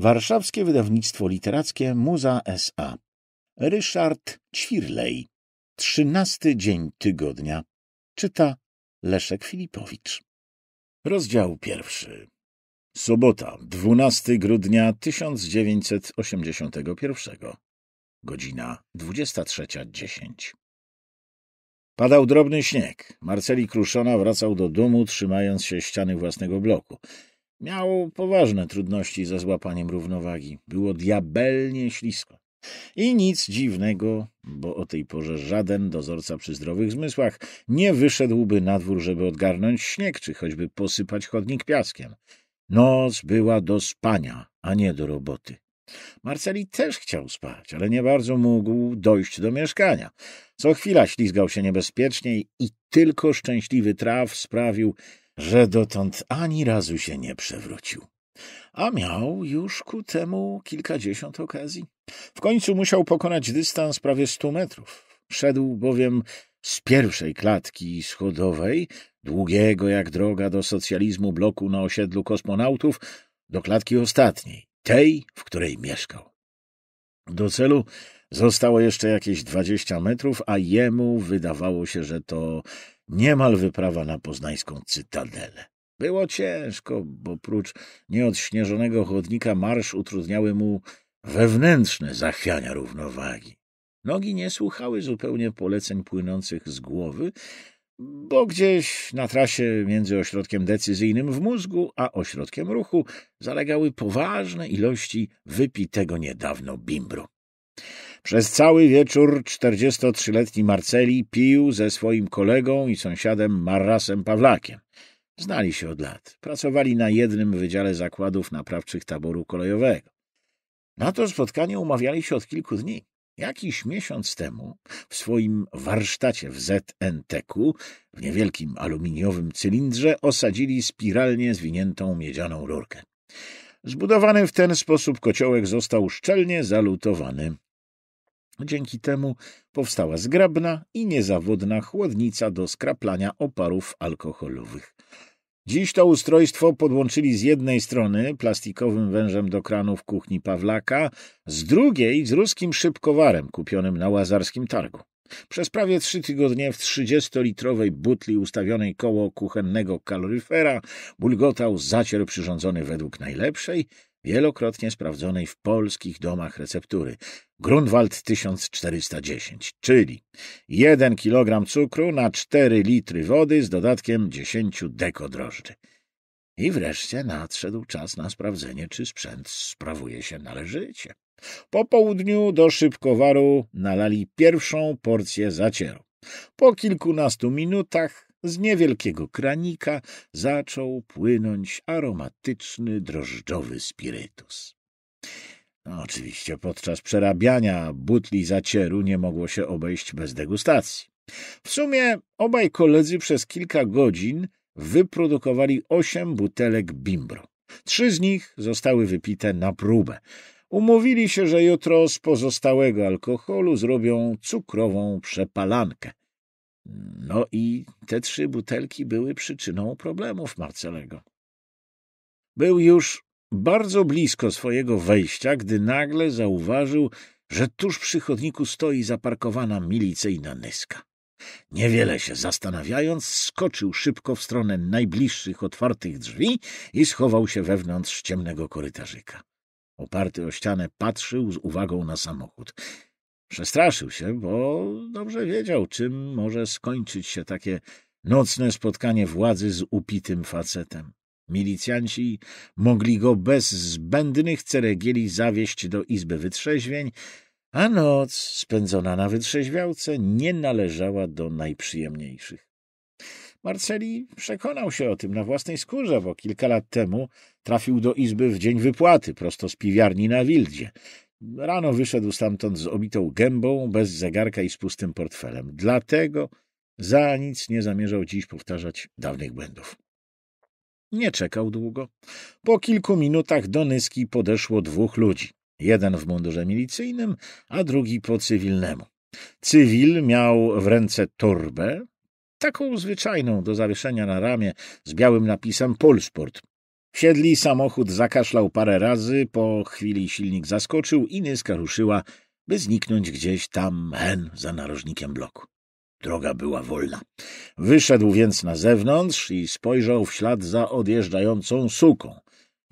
Warszawskie Wydawnictwo Literackie Muza S.A. Ryszard Ćwirlej. Trzynasty dzień tygodnia. Czyta Leszek Filipowicz. Rozdział pierwszy. Sobota, 12 grudnia 1981. Godzina 23.10. Padał drobny śnieg. Marceli Kruszona wracał do domu, trzymając się ściany własnego bloku. Miał poważne trudności ze złapaniem równowagi. Było diabelnie ślisko. I nic dziwnego, bo o tej porze żaden dozorca przy zdrowych zmysłach nie wyszedłby na dwór, żeby odgarnąć śnieg, czy choćby posypać chodnik piaskiem. Noc była do spania, a nie do roboty. Marceli też chciał spać, ale nie bardzo mógł dojść do mieszkania. Co chwila ślizgał się niebezpiecznie i tylko szczęśliwy traw sprawił, że dotąd ani razu się nie przewrócił. A miał już ku temu kilkadziesiąt okazji. W końcu musiał pokonać dystans prawie stu metrów. Szedł bowiem z pierwszej klatki schodowej, długiego jak droga do socjalizmu bloku na osiedlu kosmonautów, do klatki ostatniej, tej, w której mieszkał. Do celu zostało jeszcze jakieś dwadzieścia metrów, a jemu wydawało się, że to niemal wyprawa na poznańską cytadelę. Było ciężko, bo prócz nieodśnieżonego chodnika marsz utrudniały mu wewnętrzne zachwiania równowagi. Nogi nie słuchały zupełnie poleceń płynących z głowy, bo gdzieś na trasie między ośrodkiem decyzyjnym w mózgu a ośrodkiem ruchu zalegały poważne ilości wypitego niedawno bimbru. Przez cały wieczór 43-letni Marceli pił ze swoim kolegą i sąsiadem Marrasem Pawlakiem. Znali się od lat. Pracowali na jednym wydziale zakładów naprawczych taboru kolejowego. Na to spotkanie umawiali się od kilku dni. Jakiś miesiąc temu w swoim warsztacie w ZNT-ku, w niewielkim aluminiowym cylindrze osadzili spiralnie zwiniętą miedzianą rurkę. Zbudowany w ten sposób kociołek został szczelnie zalutowany. Dzięki temu powstała zgrabna i niezawodna chłodnica do skraplania oparów alkoholowych. Dziś to ustrojstwo podłączyli z jednej strony plastikowym wężem do kranu w kuchni Pawlaka, z drugiej z ruskim szybkowarem kupionym na łazarskim targu. Przez prawie trzy tygodnie w 30-litrowej butli ustawionej koło kuchennego kaloryfera bulgotał zacier przyrządzony według najlepszej wielokrotnie sprawdzonej w polskich domach receptury. Grunwald 1410, czyli 1 kg cukru na 4 litry wody z dodatkiem 10 deko drożdży. I wreszcie nadszedł czas na sprawdzenie, czy sprzęt sprawuje się należycie. Po południu do szybkowaru nalali pierwszą porcję zacieru. Po kilkunastu minutach z niewielkiego kranika zaczął płynąć aromatyczny, drożdżowy spirytus. No, oczywiście podczas przerabiania butli zacieru nie mogło się obejść bez degustacji. W sumie obaj koledzy przez kilka godzin wyprodukowali osiem butelek bimbro. Trzy z nich zostały wypite na próbę. Umówili się, że jutro z pozostałego alkoholu zrobią cukrową przepalankę. No i te trzy butelki były przyczyną problemów Marcelego. Był już bardzo blisko swojego wejścia, gdy nagle zauważył, że tuż przy chodniku stoi zaparkowana milicyjna nyska. Niewiele się zastanawiając, skoczył szybko w stronę najbliższych otwartych drzwi i schował się wewnątrz ciemnego korytarzyka. Oparty o ścianę patrzył z uwagą na samochód. Przestraszył się, bo dobrze wiedział, czym może skończyć się takie nocne spotkanie władzy z upitym facetem. Milicjanci mogli go bez zbędnych ceregieli zawieść do izby wytrzeźwień, a noc spędzona na wytrzeźwiałce nie należała do najprzyjemniejszych. Marceli przekonał się o tym na własnej skórze, bo kilka lat temu trafił do izby w dzień wypłaty prosto z piwiarni na Wildzie Rano wyszedł stamtąd z obitą gębą, bez zegarka i z pustym portfelem. Dlatego za nic nie zamierzał dziś powtarzać dawnych błędów. Nie czekał długo. Po kilku minutach do Nyski podeszło dwóch ludzi. Jeden w mundurze milicyjnym, a drugi po cywilnemu. Cywil miał w ręce torbę, taką zwyczajną do zawieszenia na ramię z białym napisem Polsport, Wsiedli, samochód zakaszlał parę razy, po chwili silnik zaskoczył i nyska ruszyła, by zniknąć gdzieś tam hen za narożnikiem bloku. Droga była wolna. Wyszedł więc na zewnątrz i spojrzał w ślad za odjeżdżającą suką.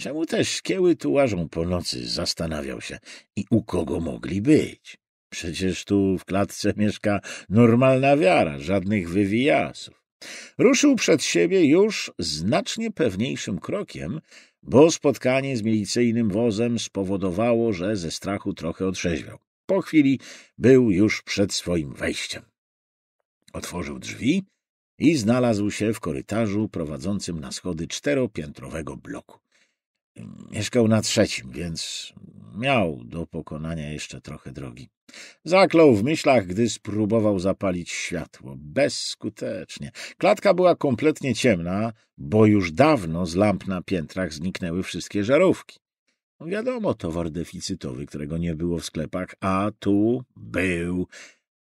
Czemu też kieły tu łażą po nocy, zastanawiał się. I u kogo mogli być? Przecież tu w klatce mieszka normalna wiara, żadnych wywijasów. Ruszył przed siebie już znacznie pewniejszym krokiem, bo spotkanie z milicyjnym wozem spowodowało, że ze strachu trochę otrzeźwiał. Po chwili był już przed swoim wejściem. Otworzył drzwi i znalazł się w korytarzu prowadzącym na schody czteropiętrowego bloku. Mieszkał na trzecim, więc miał do pokonania jeszcze trochę drogi. Zaklął w myślach, gdy spróbował zapalić światło. Bezskutecznie. Klatka była kompletnie ciemna, bo już dawno z lamp na piętrach zniknęły wszystkie żarówki. Wiadomo, towar deficytowy, którego nie było w sklepach, a tu był,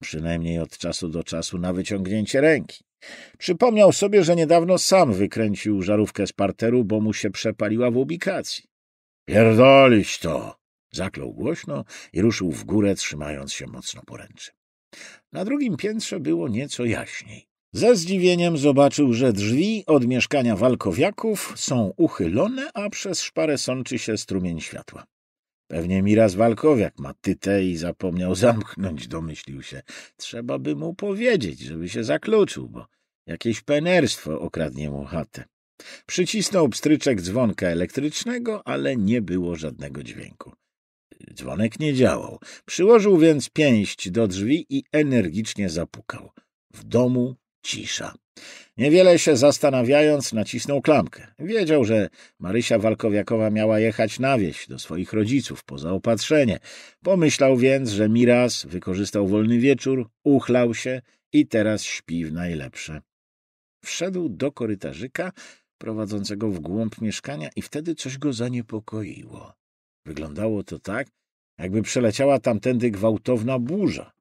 przynajmniej od czasu do czasu, na wyciągnięcie ręki. Przypomniał sobie, że niedawno sam wykręcił żarówkę z parteru, bo mu się przepaliła w ubikacji. — Pierdolić to! — zaklął głośno i ruszył w górę, trzymając się mocno poręczy. Na drugim piętrze było nieco jaśniej. Ze zdziwieniem zobaczył, że drzwi od mieszkania walkowiaków są uchylone, a przez szparę sączy się strumień światła. Pewnie Miraz Walkowiak ma tytę i zapomniał zamknąć, domyślił się. Trzeba by mu powiedzieć, żeby się zakluczył, bo jakieś penerstwo okradnie mu chatę. Przycisnął pstryczek dzwonka elektrycznego, ale nie było żadnego dźwięku. Dzwonek nie działał. Przyłożył więc pięść do drzwi i energicznie zapukał. W domu cisza. Niewiele się zastanawiając, nacisnął klamkę. Wiedział, że Marysia Walkowiakowa miała jechać na wieś do swoich rodziców po zaopatrzenie. Pomyślał więc, że Miraz wykorzystał wolny wieczór, uchlał się i teraz śpi w najlepsze. Wszedł do korytarzyka prowadzącego w głąb mieszkania i wtedy coś go zaniepokoiło. Wyglądało to tak, jakby przeleciała tamtędy gwałtowna burza.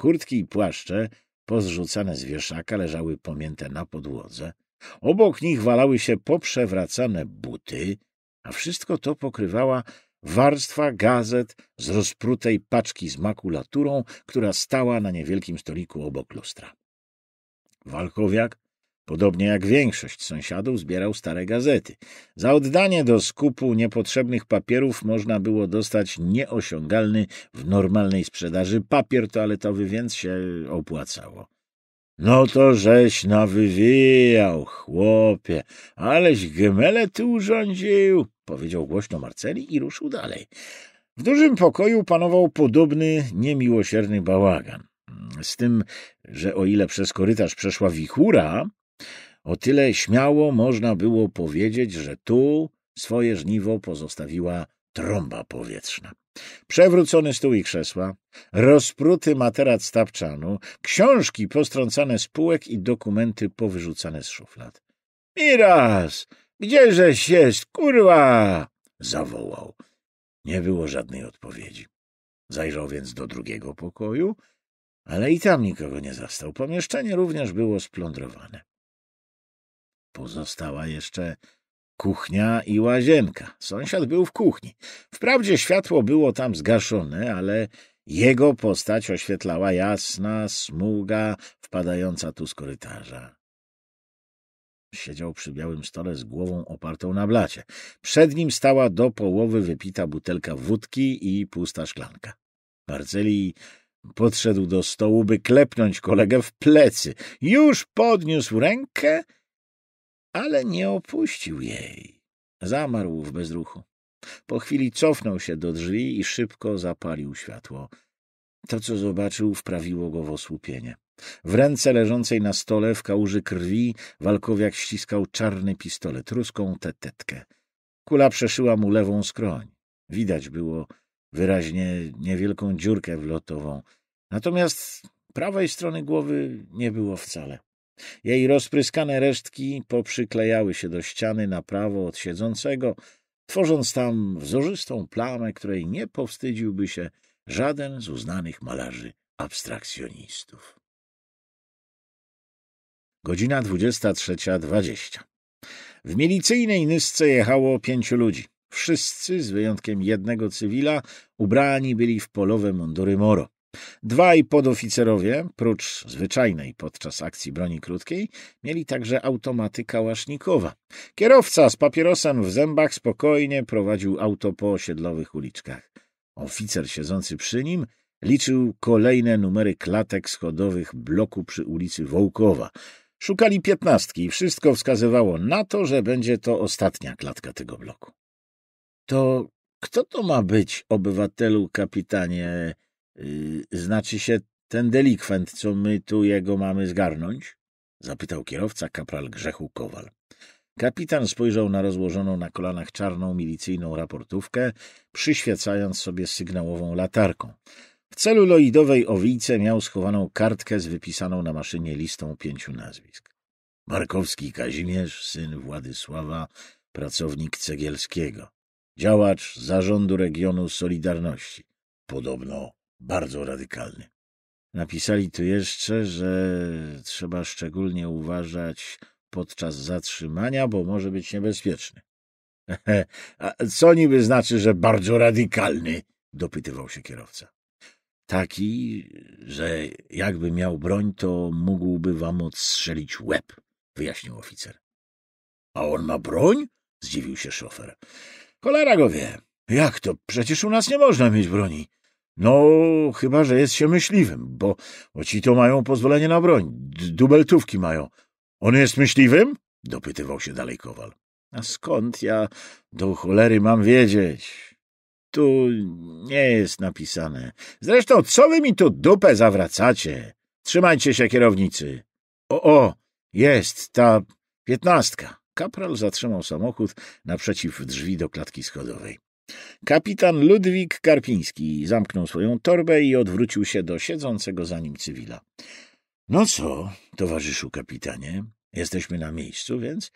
Kurtki i płaszcze pozrzucane z wieszaka leżały pomięte na podłodze, obok nich walały się poprzewracane buty, a wszystko to pokrywała warstwa gazet z rozprutej paczki z makulaturą, która stała na niewielkim stoliku obok lustra. Walkowiak Podobnie jak większość sąsiadów zbierał stare gazety. Za oddanie do skupu niepotrzebnych papierów można było dostać nieosiągalny w normalnej sprzedaży papier toaletowy, więc się opłacało. No to żeś nawywijał, chłopie, aleś gemele ty urządził, powiedział głośno Marceli i ruszył dalej. W dużym pokoju panował podobny, niemiłosierny bałagan. Z tym, że o ile przez korytarz przeszła wichura, o tyle śmiało można było powiedzieć, że tu swoje żniwo pozostawiła trąba powietrzna. Przewrócony stół i krzesła, rozpruty materac tapczanu, książki postrącane z półek i dokumenty powyrzucane z szuflad. — Miras, gdzieżeś jest, kurwa? — zawołał. Nie było żadnej odpowiedzi. Zajrzał więc do drugiego pokoju, ale i tam nikogo nie zastał. Pomieszczenie również było splądrowane. Pozostała jeszcze kuchnia i łazienka. Sąsiad był w kuchni. Wprawdzie światło było tam zgaszone, ale jego postać oświetlała jasna smuga wpadająca tu z korytarza. Siedział przy białym stole z głową opartą na blacie. Przed nim stała do połowy wypita butelka wódki i pusta szklanka. Marceli podszedł do stołu, by klepnąć kolegę w plecy. Już podniósł rękę, ale nie opuścił jej. Zamarł w bezruchu. Po chwili cofnął się do drzwi i szybko zapalił światło. To, co zobaczył, wprawiło go w osłupienie. W ręce leżącej na stole w kałuży krwi walkowiak ściskał czarny pistolet, ruską tetetkę. Kula przeszyła mu lewą skroń. Widać było wyraźnie niewielką dziurkę wlotową. Natomiast prawej strony głowy nie było wcale. Jej rozpryskane resztki poprzyklejały się do ściany na prawo od siedzącego, tworząc tam wzorzystą plamę, której nie powstydziłby się żaden z uznanych malarzy abstrakcjonistów. Godzina 23.20. W milicyjnej nysce jechało pięciu ludzi. Wszyscy, z wyjątkiem jednego cywila, ubrani byli w polowe mundury moro. Dwaj podoficerowie, prócz zwyczajnej podczas akcji broni krótkiej, mieli także automaty kałasznikowa. Kierowca z papierosem w zębach spokojnie prowadził auto po osiedlowych uliczkach. Oficer siedzący przy nim liczył kolejne numery klatek schodowych bloku przy ulicy Wołkowa. Szukali piętnastki i wszystko wskazywało na to, że będzie to ostatnia klatka tego bloku. — To kto to ma być, obywatelu kapitanie? Y, znaczy się ten delikwent, co my tu jego mamy zgarnąć? Zapytał kierowca kapral Grzechu Kowal. Kapitan spojrzał na rozłożoną na kolanach czarną milicyjną raportówkę, przyświecając sobie sygnałową latarką. W celu loidowej owijce miał schowaną kartkę z wypisaną na maszynie listą pięciu nazwisk. Markowski Kazimierz, syn Władysława, pracownik Cegielskiego. Działacz Zarządu Regionu Solidarności. Podobno bardzo radykalny. Napisali tu jeszcze, że trzeba szczególnie uważać podczas zatrzymania, bo może być niebezpieczny. A co niby znaczy, że bardzo radykalny? dopytywał się kierowca. Taki, że jakby miał broń, to mógłby wam odstrzelić łeb, wyjaśnił oficer. A on ma broń? zdziwił się szofer. Cholera go wie. Jak to? Przecież u nas nie można mieć broni. No, chyba, że jest się myśliwym, bo, ci to mają pozwolenie na broń. D dubeltówki mają. On jest myśliwym? dopytywał się dalej Kowal. A skąd ja do cholery mam wiedzieć? Tu nie jest napisane. Zresztą, co wy mi tu dupę zawracacie? Trzymajcie się, kierownicy. O, o, jest ta piętnastka. Kapral zatrzymał samochód naprzeciw drzwi do klatki schodowej. Kapitan Ludwik Karpiński zamknął swoją torbę i odwrócił się do siedzącego za nim cywila. — No co, towarzyszu kapitanie, jesteśmy na miejscu, więc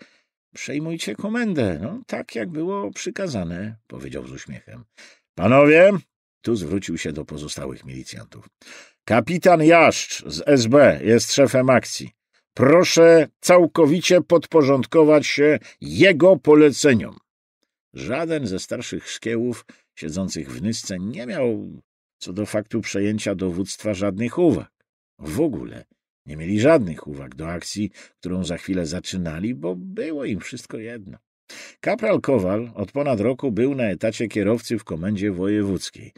przejmujcie komendę, no tak jak było przykazane — powiedział z uśmiechem. — Panowie! — tu zwrócił się do pozostałych milicjantów. — Kapitan Jaszcz z SB jest szefem akcji. Proszę całkowicie podporządkować się jego poleceniom. Żaden ze starszych szkiełów siedzących w nysce nie miał co do faktu przejęcia dowództwa żadnych uwag. W ogóle nie mieli żadnych uwag do akcji, którą za chwilę zaczynali, bo było im wszystko jedno. Kapral Kowal od ponad roku był na etacie kierowcy w komendzie wojewódzkiej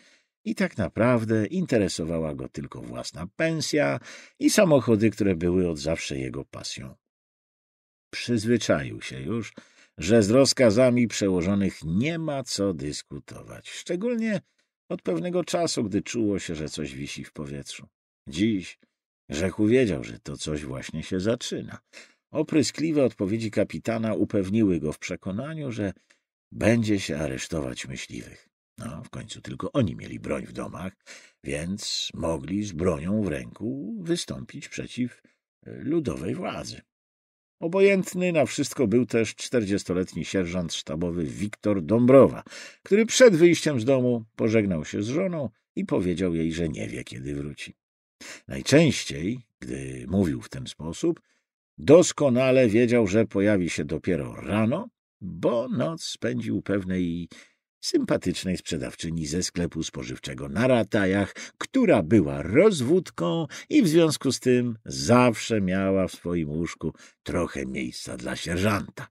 i tak naprawdę interesowała go tylko własna pensja i samochody, które były od zawsze jego pasją. Przyzwyczaił się już, że z rozkazami przełożonych nie ma co dyskutować, szczególnie od pewnego czasu, gdy czuło się, że coś wisi w powietrzu. Dziś Rzechu wiedział, że to coś właśnie się zaczyna. Opryskliwe odpowiedzi kapitana upewniły go w przekonaniu, że będzie się aresztować myśliwych. No, w końcu tylko oni mieli broń w domach, więc mogli z bronią w ręku wystąpić przeciw e, ludowej władzy. Obojętny na wszystko był też czterdziestoletni sierżant sztabowy Wiktor Dąbrowa, który przed wyjściem z domu pożegnał się z żoną i powiedział jej, że nie wie, kiedy wróci. Najczęściej, gdy mówił w ten sposób, doskonale wiedział, że pojawi się dopiero rano, bo noc spędził pewnej sympatycznej sprzedawczyni ze sklepu spożywczego na ratajach, która była rozwódką i w związku z tym zawsze miała w swoim łóżku trochę miejsca dla sierżanta.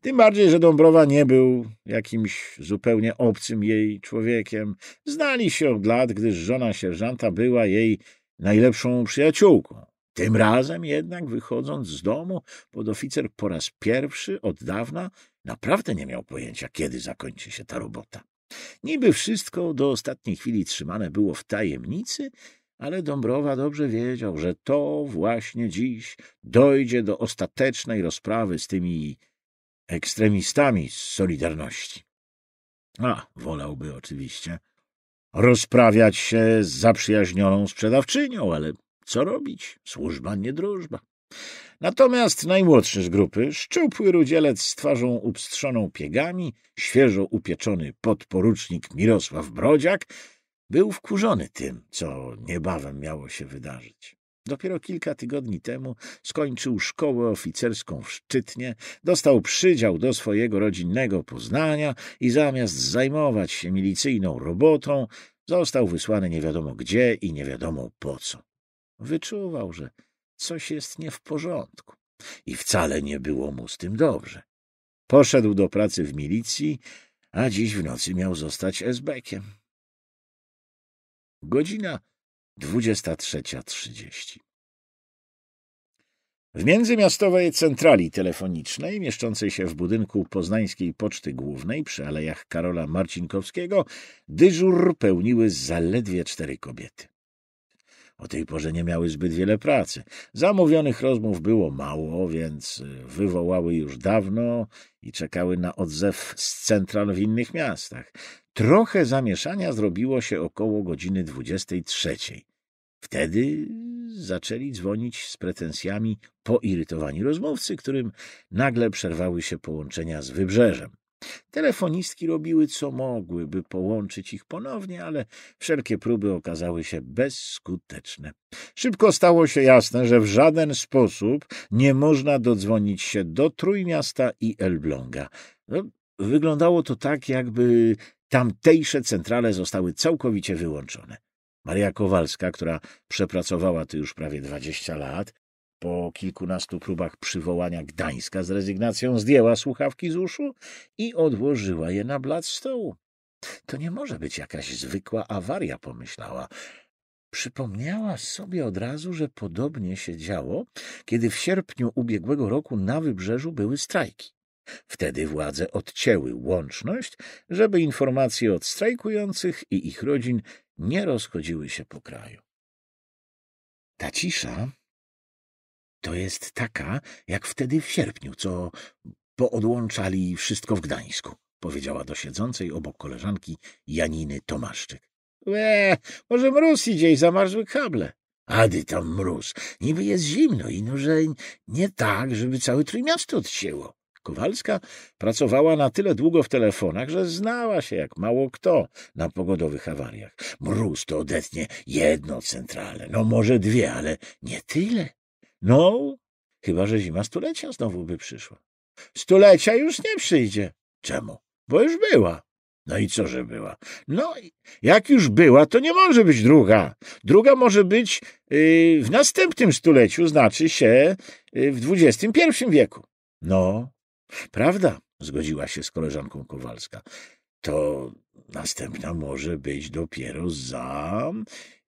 Tym bardziej, że Dąbrowa nie był jakimś zupełnie obcym jej człowiekiem. Znali się od lat, gdyż żona sierżanta była jej najlepszą przyjaciółką. Tym razem jednak, wychodząc z domu, podoficer po raz pierwszy od dawna Naprawdę nie miał pojęcia, kiedy zakończy się ta robota. Niby wszystko do ostatniej chwili trzymane było w tajemnicy, ale Dąbrowa dobrze wiedział, że to właśnie dziś dojdzie do ostatecznej rozprawy z tymi ekstremistami z Solidarności. A, wolałby oczywiście rozprawiać się z zaprzyjaźnioną sprzedawczynią, ale co robić? Służba nie drużba. Natomiast najmłodszy z grupy, szczupły rudzielec z twarzą upstrzoną piegami, świeżo upieczony podporucznik Mirosław Brodziak, był wkurzony tym, co niebawem miało się wydarzyć. Dopiero kilka tygodni temu skończył szkołę oficerską w Szczytnie, dostał przydział do swojego rodzinnego Poznania i zamiast zajmować się milicyjną robotą, został wysłany nie wiadomo gdzie i nie wiadomo po co. Wyczuwał, że coś jest nie w porządku. I wcale nie było mu z tym dobrze. Poszedł do pracy w milicji, a dziś w nocy miał zostać esbekiem. Godzina 23.30. W międzymiastowej centrali telefonicznej, mieszczącej się w budynku Poznańskiej Poczty Głównej przy alejach Karola Marcinkowskiego, dyżur pełniły zaledwie cztery kobiety. O tej porze nie miały zbyt wiele pracy. Zamówionych rozmów było mało, więc y, wywołały już dawno i czekały na odzew z central w innych miastach. Trochę zamieszania zrobiło się około godziny 23. Wtedy y, zaczęli dzwonić z pretensjami poirytowani rozmówcy, którym nagle przerwały się połączenia z wybrzeżem. Telefonistki robiły co mogły, by połączyć ich ponownie, ale wszelkie próby okazały się bezskuteczne. Szybko stało się jasne, że w żaden sposób nie można dodzwonić się do Trójmiasta i Elbląga. No, wyglądało to tak, jakby tamtejsze centrale zostały całkowicie wyłączone. Maria Kowalska, która przepracowała tu już prawie dwadzieścia lat, po kilkunastu próbach przywołania Gdańska z rezygnacją zdjęła słuchawki z uszu i odłożyła je na blat stołu. To nie może być jakaś zwykła awaria, pomyślała. Przypomniała sobie od razu, że podobnie się działo, kiedy w sierpniu ubiegłego roku na wybrzeżu były strajki. Wtedy władze odcięły łączność, żeby informacje od strajkujących i ich rodzin nie rozchodziły się po kraju. Ta cisza to jest taka, jak wtedy w sierpniu, co poodłączali wszystko w Gdańsku, powiedziała do siedzącej obok koleżanki Janiny Tomaszczyk. Łe, może mróz idzie i zamarzły kable. Ady tam mróz. Niby jest zimno, ino że nie tak, żeby całe trójmiasto odcięło. Kowalska pracowała na tyle długo w telefonach, że znała się jak mało kto na pogodowych awariach. Mróz to odetnie jedno centrale, no może dwie, ale nie tyle. No, chyba że zima stulecia znowu by przyszła. Stulecia już nie przyjdzie. Czemu? Bo już była. No i co, że była? No, jak już była, to nie może być druga. Druga może być yy, w następnym stuleciu, znaczy się yy, w XXI wieku. No, prawda, zgodziła się z koleżanką Kowalska. To następna może być dopiero za...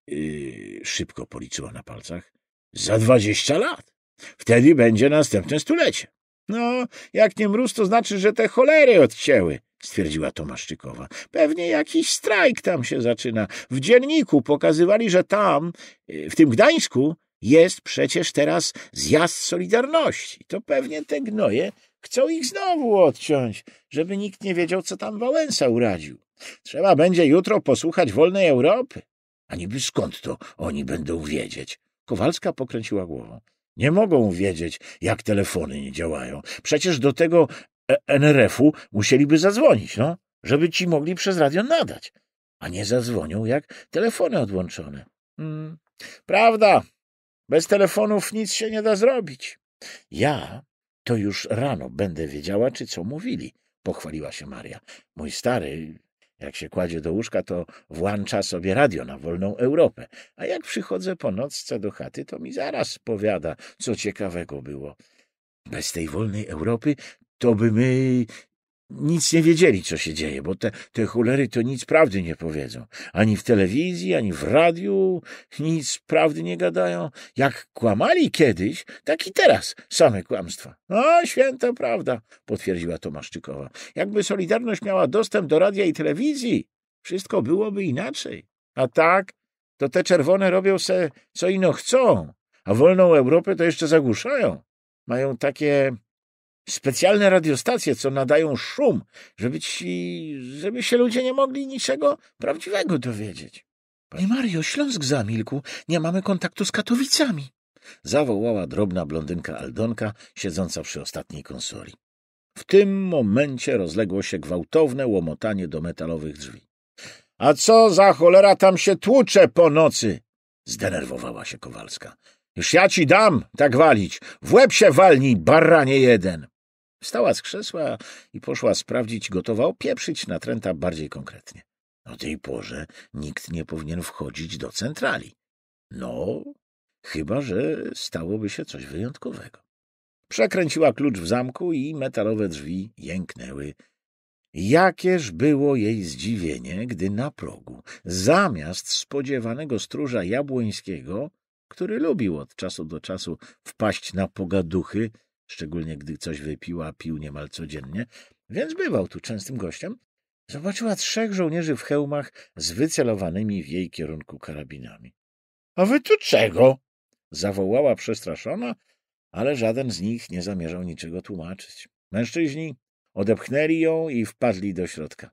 Yy, szybko policzyła na palcach. Za dwadzieścia lat. Wtedy będzie następne stulecie. No, jak nie mróz, to znaczy, że te cholery odcięły, stwierdziła Tomaszczykowa. Pewnie jakiś strajk tam się zaczyna. W dzienniku pokazywali, że tam, y, w tym Gdańsku, jest przecież teraz zjazd Solidarności. To pewnie te gnoje chcą ich znowu odciąć, żeby nikt nie wiedział, co tam Wałęsa uradził. Trzeba będzie jutro posłuchać wolnej Europy. A niby skąd to oni będą wiedzieć? Kowalska pokręciła głową. Nie mogą wiedzieć, jak telefony nie działają. Przecież do tego e- NRF-u musieliby zadzwonić, no, żeby ci mogli przez radio nadać. A nie zadzwonią, jak telefony odłączone. Hmm. Prawda, bez telefonów nic się nie da zrobić. Ja to już rano będę wiedziała, czy co mówili, pochwaliła się Maria. Mój stary jak się kładzie do łóżka, to włącza sobie radio na wolną Europę. A jak przychodzę po nocce do chaty, to mi zaraz powiada, co ciekawego było. Bez tej wolnej Europy to by my nic nie wiedzieli, co się dzieje, bo te, te chulery to nic prawdy nie powiedzą. Ani w telewizji, ani w radiu nic prawdy nie gadają. Jak kłamali kiedyś, tak i teraz same kłamstwa. A, no, święta prawda, potwierdziła Tomaszczykowa. Jakby Solidarność miała dostęp do radia i telewizji, wszystko byłoby inaczej. A tak, to te czerwone robią se co ino chcą, a wolną Europę to jeszcze zagłuszają. Mają takie specjalne radiostacje, co nadają szum, żeby ci, żeby się ludzie nie mogli niczego prawdziwego dowiedzieć. Panie Mario, Śląsk zamilkł. Nie mamy kontaktu z Katowicami. Zawołała drobna blondynka Aldonka, siedząca przy ostatniej konsoli. W tym momencie rozległo się gwałtowne łomotanie do metalowych drzwi. — A co za cholera tam się tłucze po nocy? — zdenerwowała się Kowalska. — Już ja ci dam tak walić. W łeb się walnij, baranie jeden! — Wstała z krzesła i poszła sprawdzić, gotowa opieprzyć natręta bardziej konkretnie. O tej porze nikt nie powinien wchodzić do centrali. No, chyba że stałoby się coś wyjątkowego. Przekręciła klucz w zamku i metalowe drzwi jęknęły. Jakież było jej zdziwienie, gdy na progu, zamiast spodziewanego stróża jabłońskiego, który lubił od czasu do czasu wpaść na pogaduchy szczególnie gdy coś wypiła, pił niemal codziennie, więc bywał tu częstym gościem, zobaczyła trzech żołnierzy w hełmach z wycelowanymi w jej kierunku karabinami. — A wy tu czego? — zawołała przestraszona, ale żaden z nich nie zamierzał niczego tłumaczyć. Mężczyźni odepchnęli ją i wpadli do środka.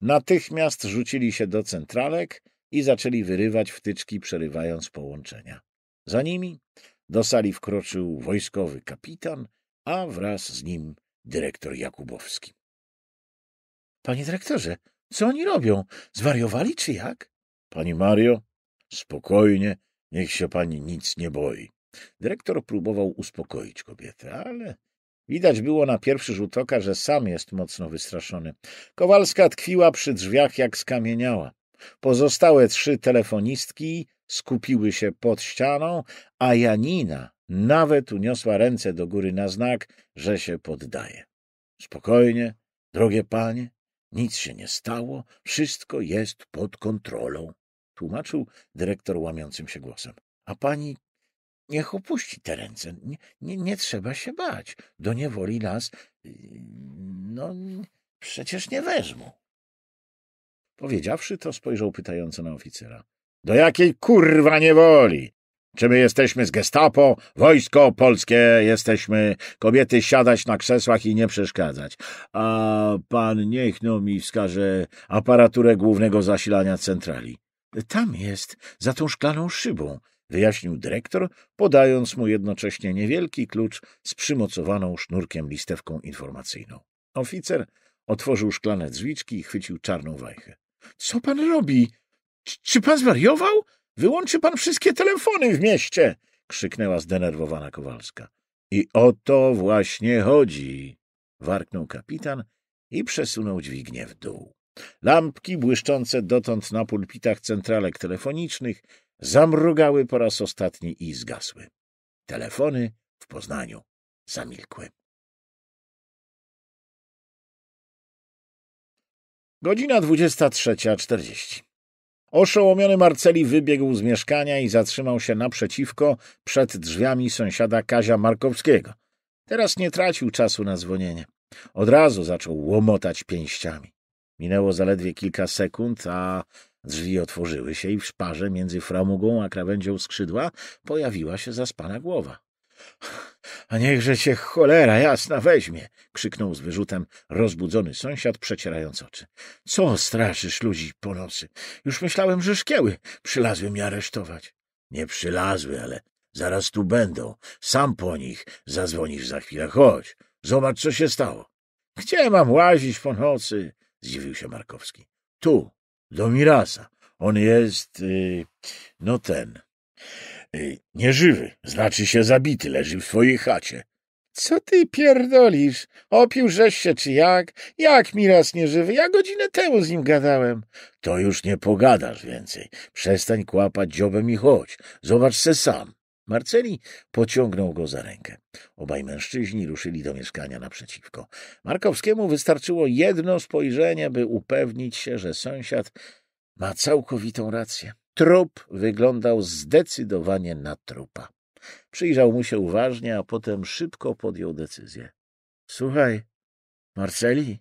Natychmiast rzucili się do centralek i zaczęli wyrywać wtyczki, przerywając połączenia. Za nimi do sali wkroczył wojskowy kapitan, a wraz z nim dyrektor Jakubowski. — Panie dyrektorze, co oni robią? Zwariowali czy jak? — Pani Mario, spokojnie, niech się pani nic nie boi. Dyrektor próbował uspokoić kobietę, ale Widać było na pierwszy rzut oka, że sam jest mocno wystraszony. Kowalska tkwiła przy drzwiach jak skamieniała. Pozostałe trzy telefonistki skupiły się pod ścianą, a Janina nawet uniosła ręce do góry na znak, że się poddaje. Spokojnie, drogie panie, nic się nie stało, wszystko jest pod kontrolą, tłumaczył dyrektor łamiącym się głosem. A pani niech opuści te ręce, nie, nie, nie trzeba się bać, do niewoli nas, no, przecież nie wezmą. Powiedziawszy to, spojrzał pytająco na oficera. Do jakiej kurwa niewoli? Czy my jesteśmy z gestapo? Wojsko polskie jesteśmy. Kobiety siadać na krzesłach i nie przeszkadzać. A pan niech no mi wskaże aparaturę głównego zasilania centrali. Tam jest, za tą szklaną szybą, wyjaśnił dyrektor, podając mu jednocześnie niewielki klucz z przymocowaną sznurkiem listewką informacyjną. Oficer otworzył szklane drzwiczki i chwycił czarną wajchę. — Co pan robi? Czy pan zwariował? Wyłączy pan wszystkie telefony w mieście! krzyknęła zdenerwowana Kowalska. I o to właśnie chodzi! warknął kapitan i przesunął dźwignię w dół. Lampki błyszczące dotąd na pulpitach centralek telefonicznych zamrugały po raz ostatni i zgasły. Telefony w Poznaniu zamilkły. Godzina 23.40. Oszołomiony Marceli wybiegł z mieszkania i zatrzymał się naprzeciwko przed drzwiami sąsiada Kazia Markowskiego. Teraz nie tracił czasu na dzwonienie. Od razu zaczął łomotać pięściami. Minęło zaledwie kilka sekund, a drzwi otworzyły się i w szparze między framugą a krawędzią skrzydła pojawiła się zaspana głowa. A niechże cię cholera jasna weźmie! krzyknął z wyrzutem rozbudzony sąsiad, przecierając oczy. Co straszysz ludzi po nocy? Już myślałem, że szkieły przylazły mnie aresztować. Nie przylazły, ale zaraz tu będą. Sam po nich zadzwonisz za chwilę. Chodź, zobacz, co się stało. Gdzie mam łazić po nocy? zdziwił się Markowski. Tu, do Mirasa. On jest. Yy, no ten. Y, nieżywy, znaczy się zabity, leży w swojej chacie. Co ty pierdolisz? Opił żeś się czy jak? Jak mi raz nieżywy? Ja godzinę temu z nim gadałem. To już nie pogadasz więcej. Przestań kłapać dziobem i chodź. Zobacz se sam. Marceli pociągnął go za rękę. Obaj mężczyźni ruszyli do mieszkania naprzeciwko. Markowskiemu wystarczyło jedno spojrzenie, by upewnić się, że sąsiad ma całkowitą rację. Trup wyglądał zdecydowanie na trupa. Przyjrzał mu się uważnie, a potem szybko podjął decyzję. — Słuchaj, Marceli,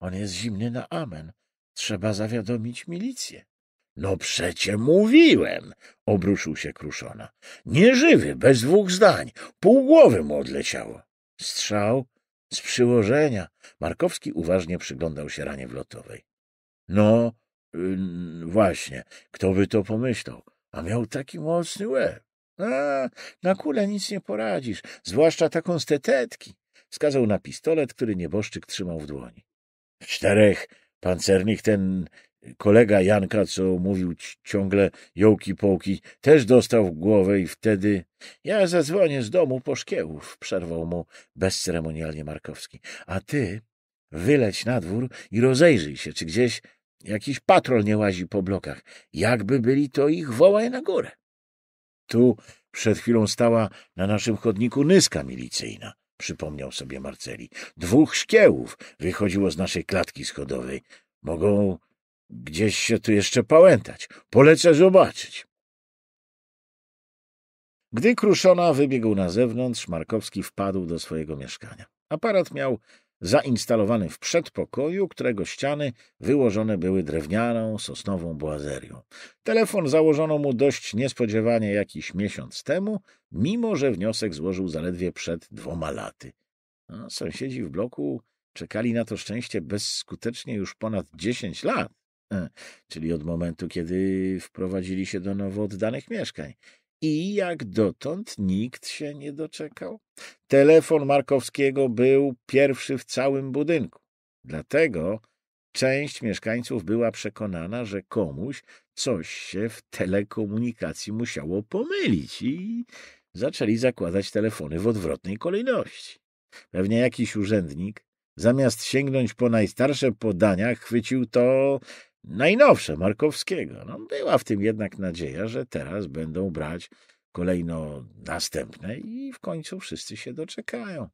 on jest zimny na amen. Trzeba zawiadomić milicję. — No przecie mówiłem! — obruszył się Kruszona. — Nieżywy, bez dwóch zdań. Pół głowy mu odleciało. — Strzał? — Z przyłożenia. Markowski uważnie przyglądał się ranie wlotowej. — No, Właśnie, kto by to pomyślał? A miał taki mocny łeb. A, na kule nic nie poradzisz, zwłaszcza taką z tetetki. Wskazał na pistolet, który nieboszczyk trzymał w dłoni. W czterech pancernik ten kolega Janka, co mówił ciągle jołki-połki, też dostał w głowę i wtedy... Ja zadzwonię z domu po szkiełów, przerwał mu bezceremonialnie Markowski. A ty wyleć na dwór i rozejrzyj się, czy gdzieś Jakiś patrol nie łazi po blokach. Jakby byli, to ich wołaj na górę. Tu przed chwilą stała na naszym chodniku nyska milicyjna, przypomniał sobie Marceli. Dwóch szkiełów wychodziło z naszej klatki schodowej. Mogą gdzieś się tu jeszcze pałętać. Polecę zobaczyć. Gdy Kruszona wybiegł na zewnątrz, Markowski wpadł do swojego mieszkania. Aparat miał zainstalowany w przedpokoju, którego ściany wyłożone były drewnianą, sosnową błazerią. Telefon założono mu dość niespodziewanie jakiś miesiąc temu, mimo że wniosek złożył zaledwie przed dwoma laty. A no, sąsiedzi w bloku czekali na to szczęście bezskutecznie już ponad dziesięć lat, e, czyli od momentu, kiedy wprowadzili się do nowo oddanych mieszkań. I jak dotąd nikt się nie doczekał. Telefon Markowskiego był pierwszy w całym budynku. Dlatego część mieszkańców była przekonana, że komuś coś się w telekomunikacji musiało pomylić i zaczęli zakładać telefony w odwrotnej kolejności. Pewnie jakiś urzędnik, zamiast sięgnąć po najstarsze podania, chwycił to, najnowsze Markowskiego. No, była w tym jednak nadzieja, że teraz będą brać kolejno następne i w końcu wszyscy się doczekają.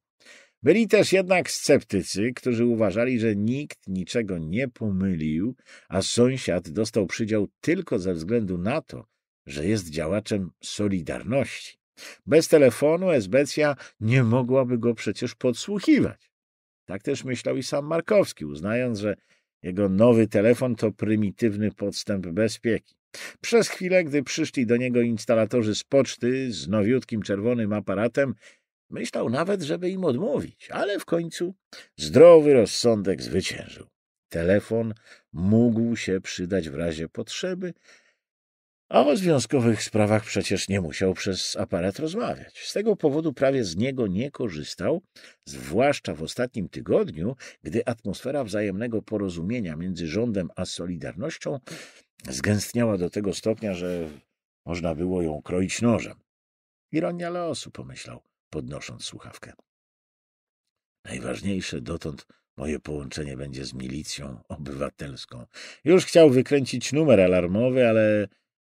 Byli też jednak sceptycy, którzy uważali, że nikt niczego nie pomylił, a sąsiad dostał przydział tylko ze względu na to, że jest działaczem Solidarności. Bez telefonu Esbecja nie mogłaby go przecież podsłuchiwać. Tak też myślał i sam Markowski, uznając, że jego nowy telefon to prymitywny podstęp bezpieki. Przez chwilę, gdy przyszli do niego instalatorzy z poczty z nowiutkim czerwonym aparatem, myślał nawet, żeby im odmówić, ale w końcu zdrowy rozsądek zwyciężył. Telefon mógł się przydać w razie potrzeby, a o związkowych sprawach przecież nie musiał przez aparat rozmawiać. Z tego powodu prawie z niego nie korzystał, zwłaszcza w ostatnim tygodniu, gdy atmosfera wzajemnego porozumienia między rządem a Solidarnością zgęstniała do tego stopnia, że można było ją kroić nożem. Ironia losu, pomyślał, podnosząc słuchawkę. Najważniejsze dotąd Moje połączenie będzie z milicją obywatelską. Już chciał wykręcić numer alarmowy, ale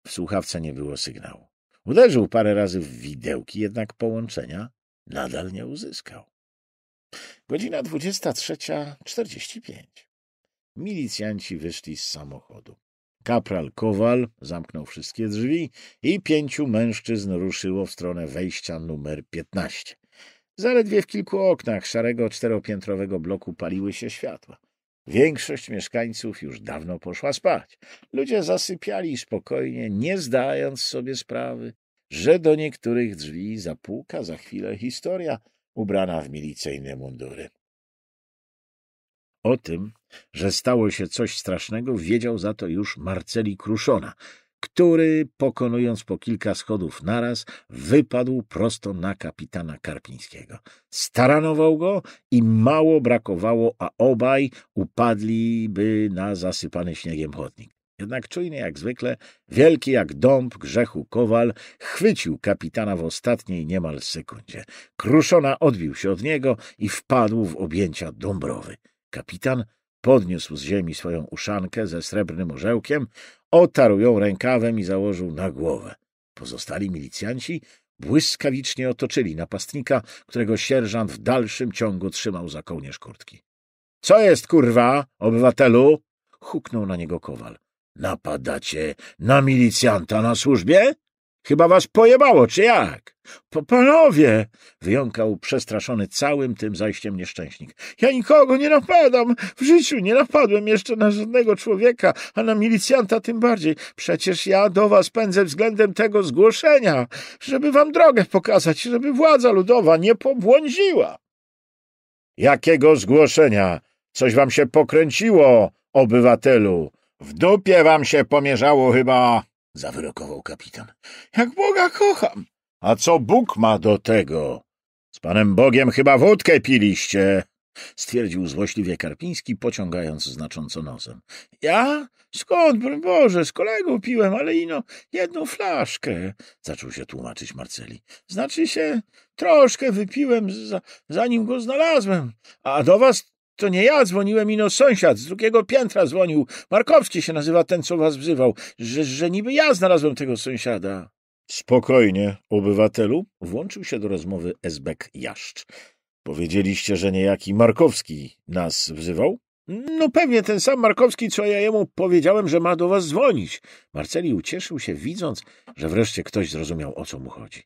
w słuchawce nie było sygnału. Uderzył parę razy w widełki, jednak połączenia nadal nie uzyskał. Godzina 23.45. Milicjanci wyszli z samochodu. Kapral Kowal zamknął wszystkie drzwi i pięciu mężczyzn ruszyło w stronę wejścia numer 15. Zaledwie w kilku oknach szarego czteropiętrowego bloku paliły się światła. Większość mieszkańców już dawno poszła spać. Ludzie zasypiali spokojnie, nie zdając sobie sprawy, że do niektórych drzwi zapuka za chwilę historia ubrana w milicyjne mundury. O tym, że stało się coś strasznego, wiedział za to już Marceli Kruszona, który, pokonując po kilka schodów naraz, wypadł prosto na kapitana Karpińskiego. Staranował go i mało brakowało, a obaj upadliby na zasypany śniegiem chodnik. Jednak czujny jak zwykle, wielki jak dąb grzechu kowal, chwycił kapitana w ostatniej niemal sekundzie. Kruszona odbił się od niego i wpadł w objęcia Dąbrowy. Kapitan podniósł z ziemi swoją uszankę ze srebrnym orzełkiem, otarł ją rękawem i założył na głowę. Pozostali milicjanci błyskawicznie otoczyli napastnika, którego sierżant w dalszym ciągu trzymał za kołnierz kurtki. — Co jest, kurwa, obywatelu? — huknął na niego kowal. — Napadacie na milicjanta na służbie? Chyba was pojebało, czy jak? Po panowie! wyjąkał przestraszony całym tym zajściem nieszczęśnik. Ja nikogo nie napadam! W życiu nie napadłem jeszcze na żadnego człowieka, a na milicjanta tym bardziej. Przecież ja do was pędzę względem tego zgłoszenia, żeby wam drogę pokazać, żeby władza ludowa nie pobłądziła. Jakiego zgłoszenia? Coś wam się pokręciło, obywatelu. W dupie wam się pomierzało chyba zawyrokował kapitan. Jak Boga kocham! A co Bóg ma do tego? Z panem Bogiem chyba wódkę piliście! stwierdził złośliwie Karpiński, pociągając znacząco nosem. Ja? Skąd, broń Boże, z kolegą piłem, ale ino jedną flaszkę, zaczął się tłumaczyć Marceli. Znaczy się, troszkę wypiłem, za, zanim go znalazłem, a do was to nie ja dzwoniłem, ino sąsiad z drugiego piętra dzwonił. Markowski się nazywa ten, co was wzywał. Że, że niby ja znalazłem tego sąsiada. Spokojnie, obywatelu, włączył się do rozmowy Esbek Jaszcz. Powiedzieliście, że niejaki Markowski nas wzywał? No pewnie ten sam Markowski, co ja jemu powiedziałem, że ma do was dzwonić. Marceli ucieszył się, widząc, że wreszcie ktoś zrozumiał, o co mu chodzi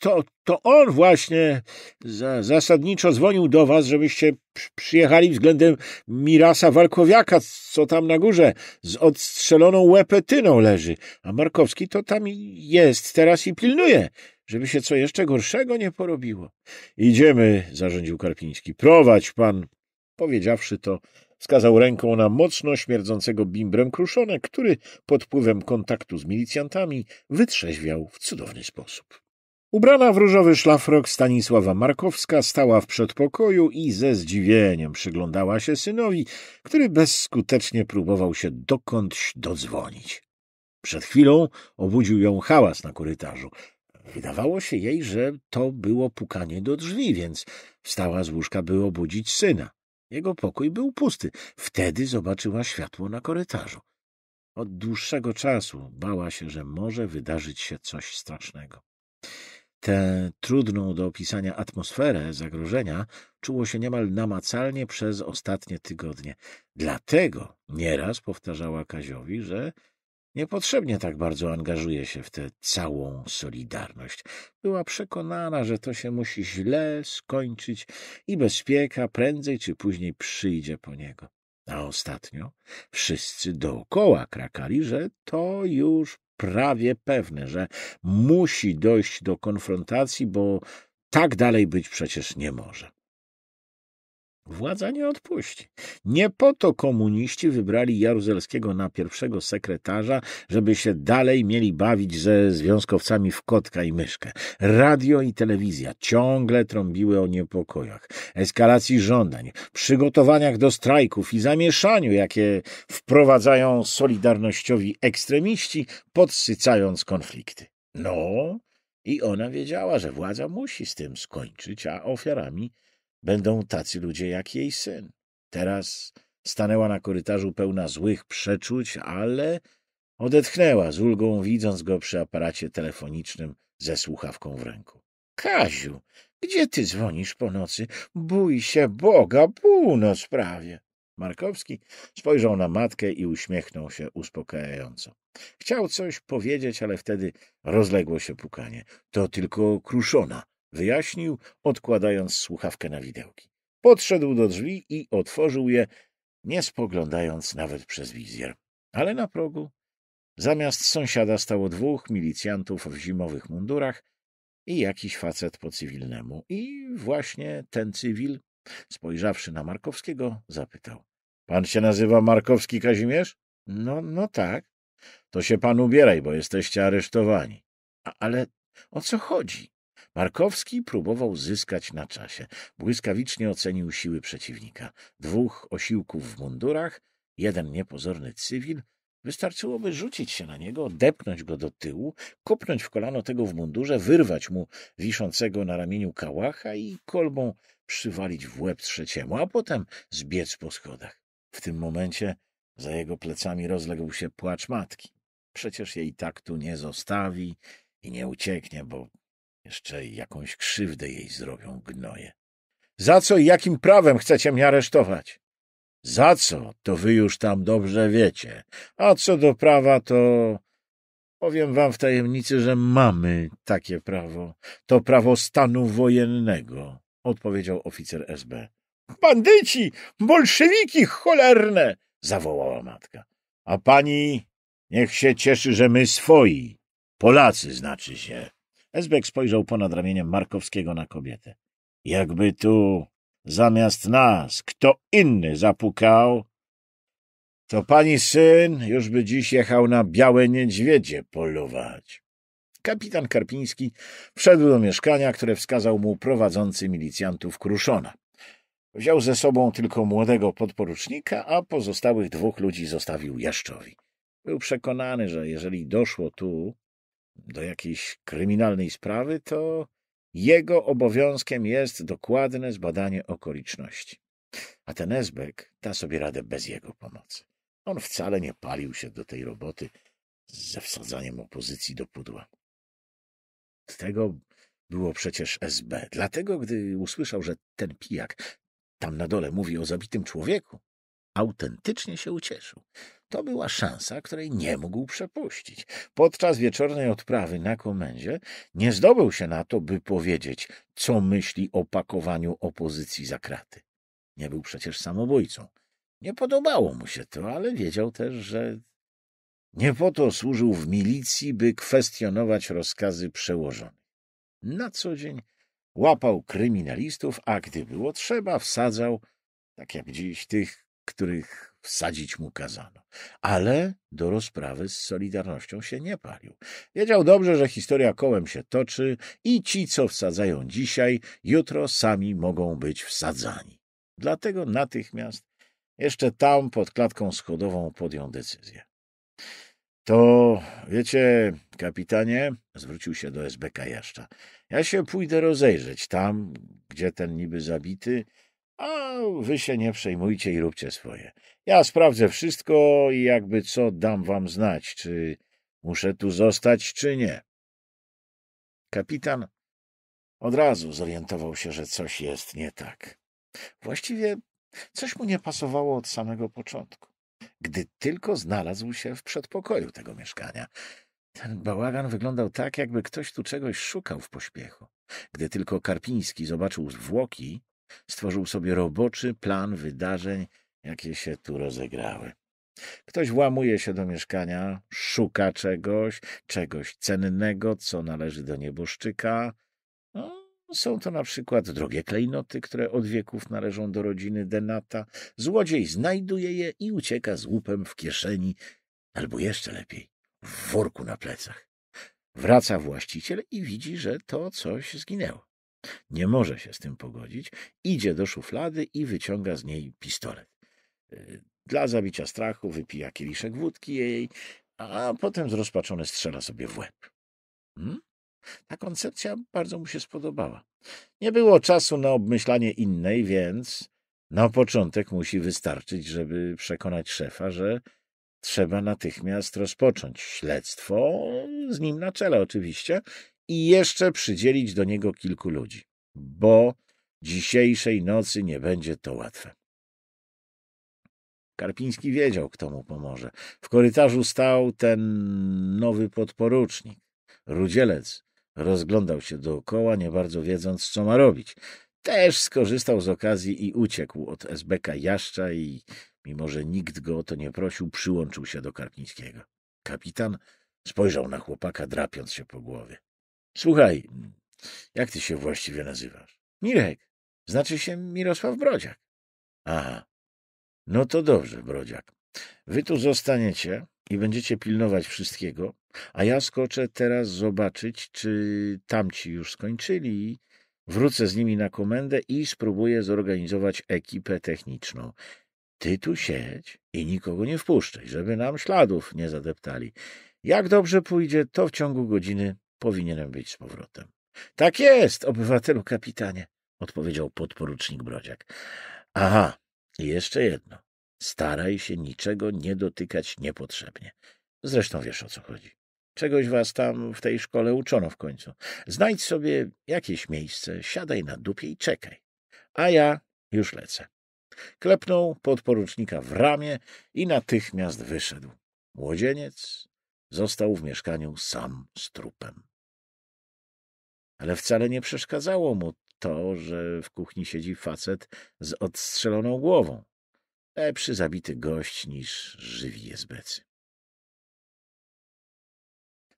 to, to on właśnie za, zasadniczo dzwonił do was, żebyście przyjechali względem Mirasa Walkowiaka, co tam na górze, z odstrzeloną łepetyną leży. A Markowski to tam jest teraz i pilnuje, żeby się co jeszcze gorszego nie porobiło. Idziemy, zarządził Karpiński. Prowadź pan. Powiedziawszy to, Wskazał ręką na mocno śmierdzącego bimbrem kruszonek, który pod wpływem kontaktu z milicjantami wytrzeźwiał w cudowny sposób. Ubrana w różowy szlafrok Stanisława Markowska stała w przedpokoju i ze zdziwieniem przyglądała się synowi, który bezskutecznie próbował się dokądś dodzwonić. Przed chwilą obudził ją hałas na korytarzu. Wydawało się jej, że to było pukanie do drzwi, więc wstała z łóżka, by obudzić syna. Jego pokój był pusty. Wtedy zobaczyła światło na korytarzu. Od dłuższego czasu bała się, że może wydarzyć się coś strasznego. Tę trudną do opisania atmosferę zagrożenia czuło się niemal namacalnie przez ostatnie tygodnie. Dlatego nieraz powtarzała Kaziowi, że Niepotrzebnie tak bardzo angażuje się w tę całą solidarność. Była przekonana, że to się musi źle skończyć i bezpieka prędzej czy później przyjdzie po niego. A ostatnio wszyscy dookoła krakali, że to już prawie pewne, że musi dojść do konfrontacji, bo tak dalej być przecież nie może. Władza nie odpuści. Nie po to komuniści wybrali Jaruzelskiego na pierwszego sekretarza, żeby się dalej mieli bawić ze związkowcami w kotka i myszkę. Radio i telewizja ciągle trąbiły o niepokojach, eskalacji żądań, przygotowaniach do strajków i zamieszaniu, jakie wprowadzają solidarnościowi ekstremiści, podsycając konflikty. No, i ona wiedziała, że władza musi z tym skończyć, a ofiarami będą tacy ludzie jak jej syn. Teraz stanęła na korytarzu pełna złych przeczuć, ale odetchnęła z ulgą, widząc go przy aparacie telefonicznym ze słuchawką w ręku. Kaziu, gdzie ty dzwonisz po nocy? Bój się Boga, północ prawie. Markowski spojrzał na matkę i uśmiechnął się uspokajająco. Chciał coś powiedzieć, ale wtedy rozległo się pukanie. To tylko kruszona, wyjaśnił, odkładając słuchawkę na widełki. Podszedł do drzwi i otworzył je, nie spoglądając nawet przez wizjer. Ale na progu, zamiast sąsiada, stało dwóch milicjantów w zimowych mundurach i jakiś facet po cywilnemu. I właśnie ten cywil, spojrzawszy na Markowskiego, zapytał. — Pan się nazywa Markowski Kazimierz? — No, no tak. — To się pan ubieraj, bo jesteście aresztowani. — Ale o co chodzi? Markowski próbował zyskać na czasie. Błyskawicznie ocenił siły przeciwnika. Dwóch osiłków w mundurach, jeden niepozorny cywil. Wystarczyłoby rzucić się na niego, depnąć go do tyłu, kopnąć w kolano tego w mundurze, wyrwać mu wiszącego na ramieniu kałacha i kolbą przywalić w łeb trzeciemu, a potem zbiec po schodach. W tym momencie za jego plecami rozległ się płacz matki. Przecież jej tak tu nie zostawi i nie ucieknie, bo jeszcze jakąś krzywdę jej zrobią gnoje. Za co i jakim prawem chcecie mnie aresztować? Za co, to wy już tam dobrze wiecie. A co do prawa, to... Powiem wam w tajemnicy, że mamy takie prawo. To prawo stanu wojennego, odpowiedział oficer SB. Bandyci! Bolszewiki cholerne! zawołała matka. A pani niech się cieszy, że my swoi. Polacy znaczy się. Ezbek spojrzał ponad ramieniem Markowskiego na kobietę. Jakby tu zamiast nas kto inny zapukał, to pani syn już by dziś jechał na białe niedźwiedzie polować. Kapitan Karpiński wszedł do mieszkania, które wskazał mu prowadzący milicjantów Kruszona. Wziął ze sobą tylko młodego podporucznika, a pozostałych dwóch ludzi zostawił Jaszczowi. Był przekonany, że jeżeli doszło tu do jakiejś kryminalnej sprawy, to jego obowiązkiem jest dokładne zbadanie okoliczności. A ten Esbek da sobie radę bez jego pomocy. On wcale nie palił się do tej roboty ze wsadzaniem opozycji do pudła. Z tego było przecież SB. E Dlatego, gdy usłyszał, że ten pijak tam na dole mówi o zabitym człowieku, autentycznie się ucieszył. To była szansa, której nie mógł przepuścić. Podczas wieczornej odprawy na komendzie nie zdobył się na to, by powiedzieć, co myśli o pakowaniu opozycji za kraty. Nie był przecież samobójcą. Nie podobało mu się to, ale wiedział też, że nie po to służył w milicji, by kwestionować rozkazy przełożonych. Na co dzień łapał kryminalistów, a gdy było trzeba, wsadzał, tak jak dziś, tych których wsadzić mu kazano. Ale do rozprawy z Solidarnością się nie palił. Wiedział dobrze, że historia kołem się toczy i ci, co wsadzają dzisiaj, jutro sami mogą być wsadzani. Dlatego natychmiast, jeszcze tam pod klatką schodową, podjął decyzję. To, wiecie, kapitanie, zwrócił się do SBK Jaszcza, ja się pójdę rozejrzeć tam, gdzie ten niby zabity, a wy się nie przejmujcie i róbcie swoje. Ja sprawdzę wszystko i jakby co dam wam znać, czy muszę tu zostać, czy nie. Kapitan od razu zorientował się, że coś jest nie tak. Właściwie coś mu nie pasowało od samego początku, gdy tylko znalazł się w przedpokoju tego mieszkania. Ten bałagan wyglądał tak, jakby ktoś tu czegoś szukał w pośpiechu. Gdy tylko Karpiński zobaczył zwłoki, Stworzył sobie roboczy plan wydarzeń, jakie się tu rozegrały. Ktoś włamuje się do mieszkania, szuka czegoś, czegoś cennego, co należy do nieboszczyka. No, są to na przykład drogie klejnoty, które od wieków należą do rodziny Denata. Złodziej znajduje je i ucieka z łupem w kieszeni, albo jeszcze lepiej, w worku na plecach. Wraca właściciel i widzi, że to coś zginęło. Nie może się z tym pogodzić. Idzie do szuflady i wyciąga z niej pistolet. Y, dla zabicia strachu wypija kieliszek wódki jej, a potem zrozpaczony strzela sobie w łeb. Hmm? Ta koncepcja bardzo mu się spodobała. Nie było czasu na obmyślanie innej, więc na początek musi wystarczyć, żeby przekonać szefa, że trzeba natychmiast rozpocząć śledztwo, z nim na czele oczywiście, i jeszcze przydzielić do niego kilku ludzi, bo dzisiejszej nocy nie będzie to łatwe. Karpiński wiedział, kto mu pomoże. W korytarzu stał ten nowy podporucznik. Rudzielec rozglądał się dookoła, nie bardzo wiedząc, co ma robić. Też skorzystał z okazji i uciekł od SBK Jaszcza i, mimo że nikt go o to nie prosił, przyłączył się do Karpińskiego. Kapitan spojrzał na chłopaka, drapiąc się po głowie. Słuchaj, jak ty się właściwie nazywasz? Mirek. Znaczy się Mirosław Brodziak. Aha. No to dobrze, Brodziak. Wy tu zostaniecie i będziecie pilnować wszystkiego, a ja skoczę teraz zobaczyć, czy tamci już skończyli. Wrócę z nimi na komendę i spróbuję zorganizować ekipę techniczną. Ty tu siedź i nikogo nie wpuszczaj, żeby nam śladów nie zadeptali. Jak dobrze pójdzie, to w ciągu godziny powinienem być z powrotem. Tak jest, obywatelu kapitanie, odpowiedział podporucznik Brodziak. Aha, i jeszcze jedno. Staraj się niczego nie dotykać niepotrzebnie. Zresztą wiesz o co chodzi. Czegoś was tam w tej szkole uczono w końcu. Znajdź sobie jakieś miejsce, siadaj na dupie i czekaj. A ja już lecę. Klepnął podporucznika w ramię i natychmiast wyszedł. Młodzieniec został w mieszkaniu sam z trupem ale wcale nie przeszkadzało mu to, że w kuchni siedzi facet z odstrzeloną głową. Lepszy zabity gość niż żywi jezbecy.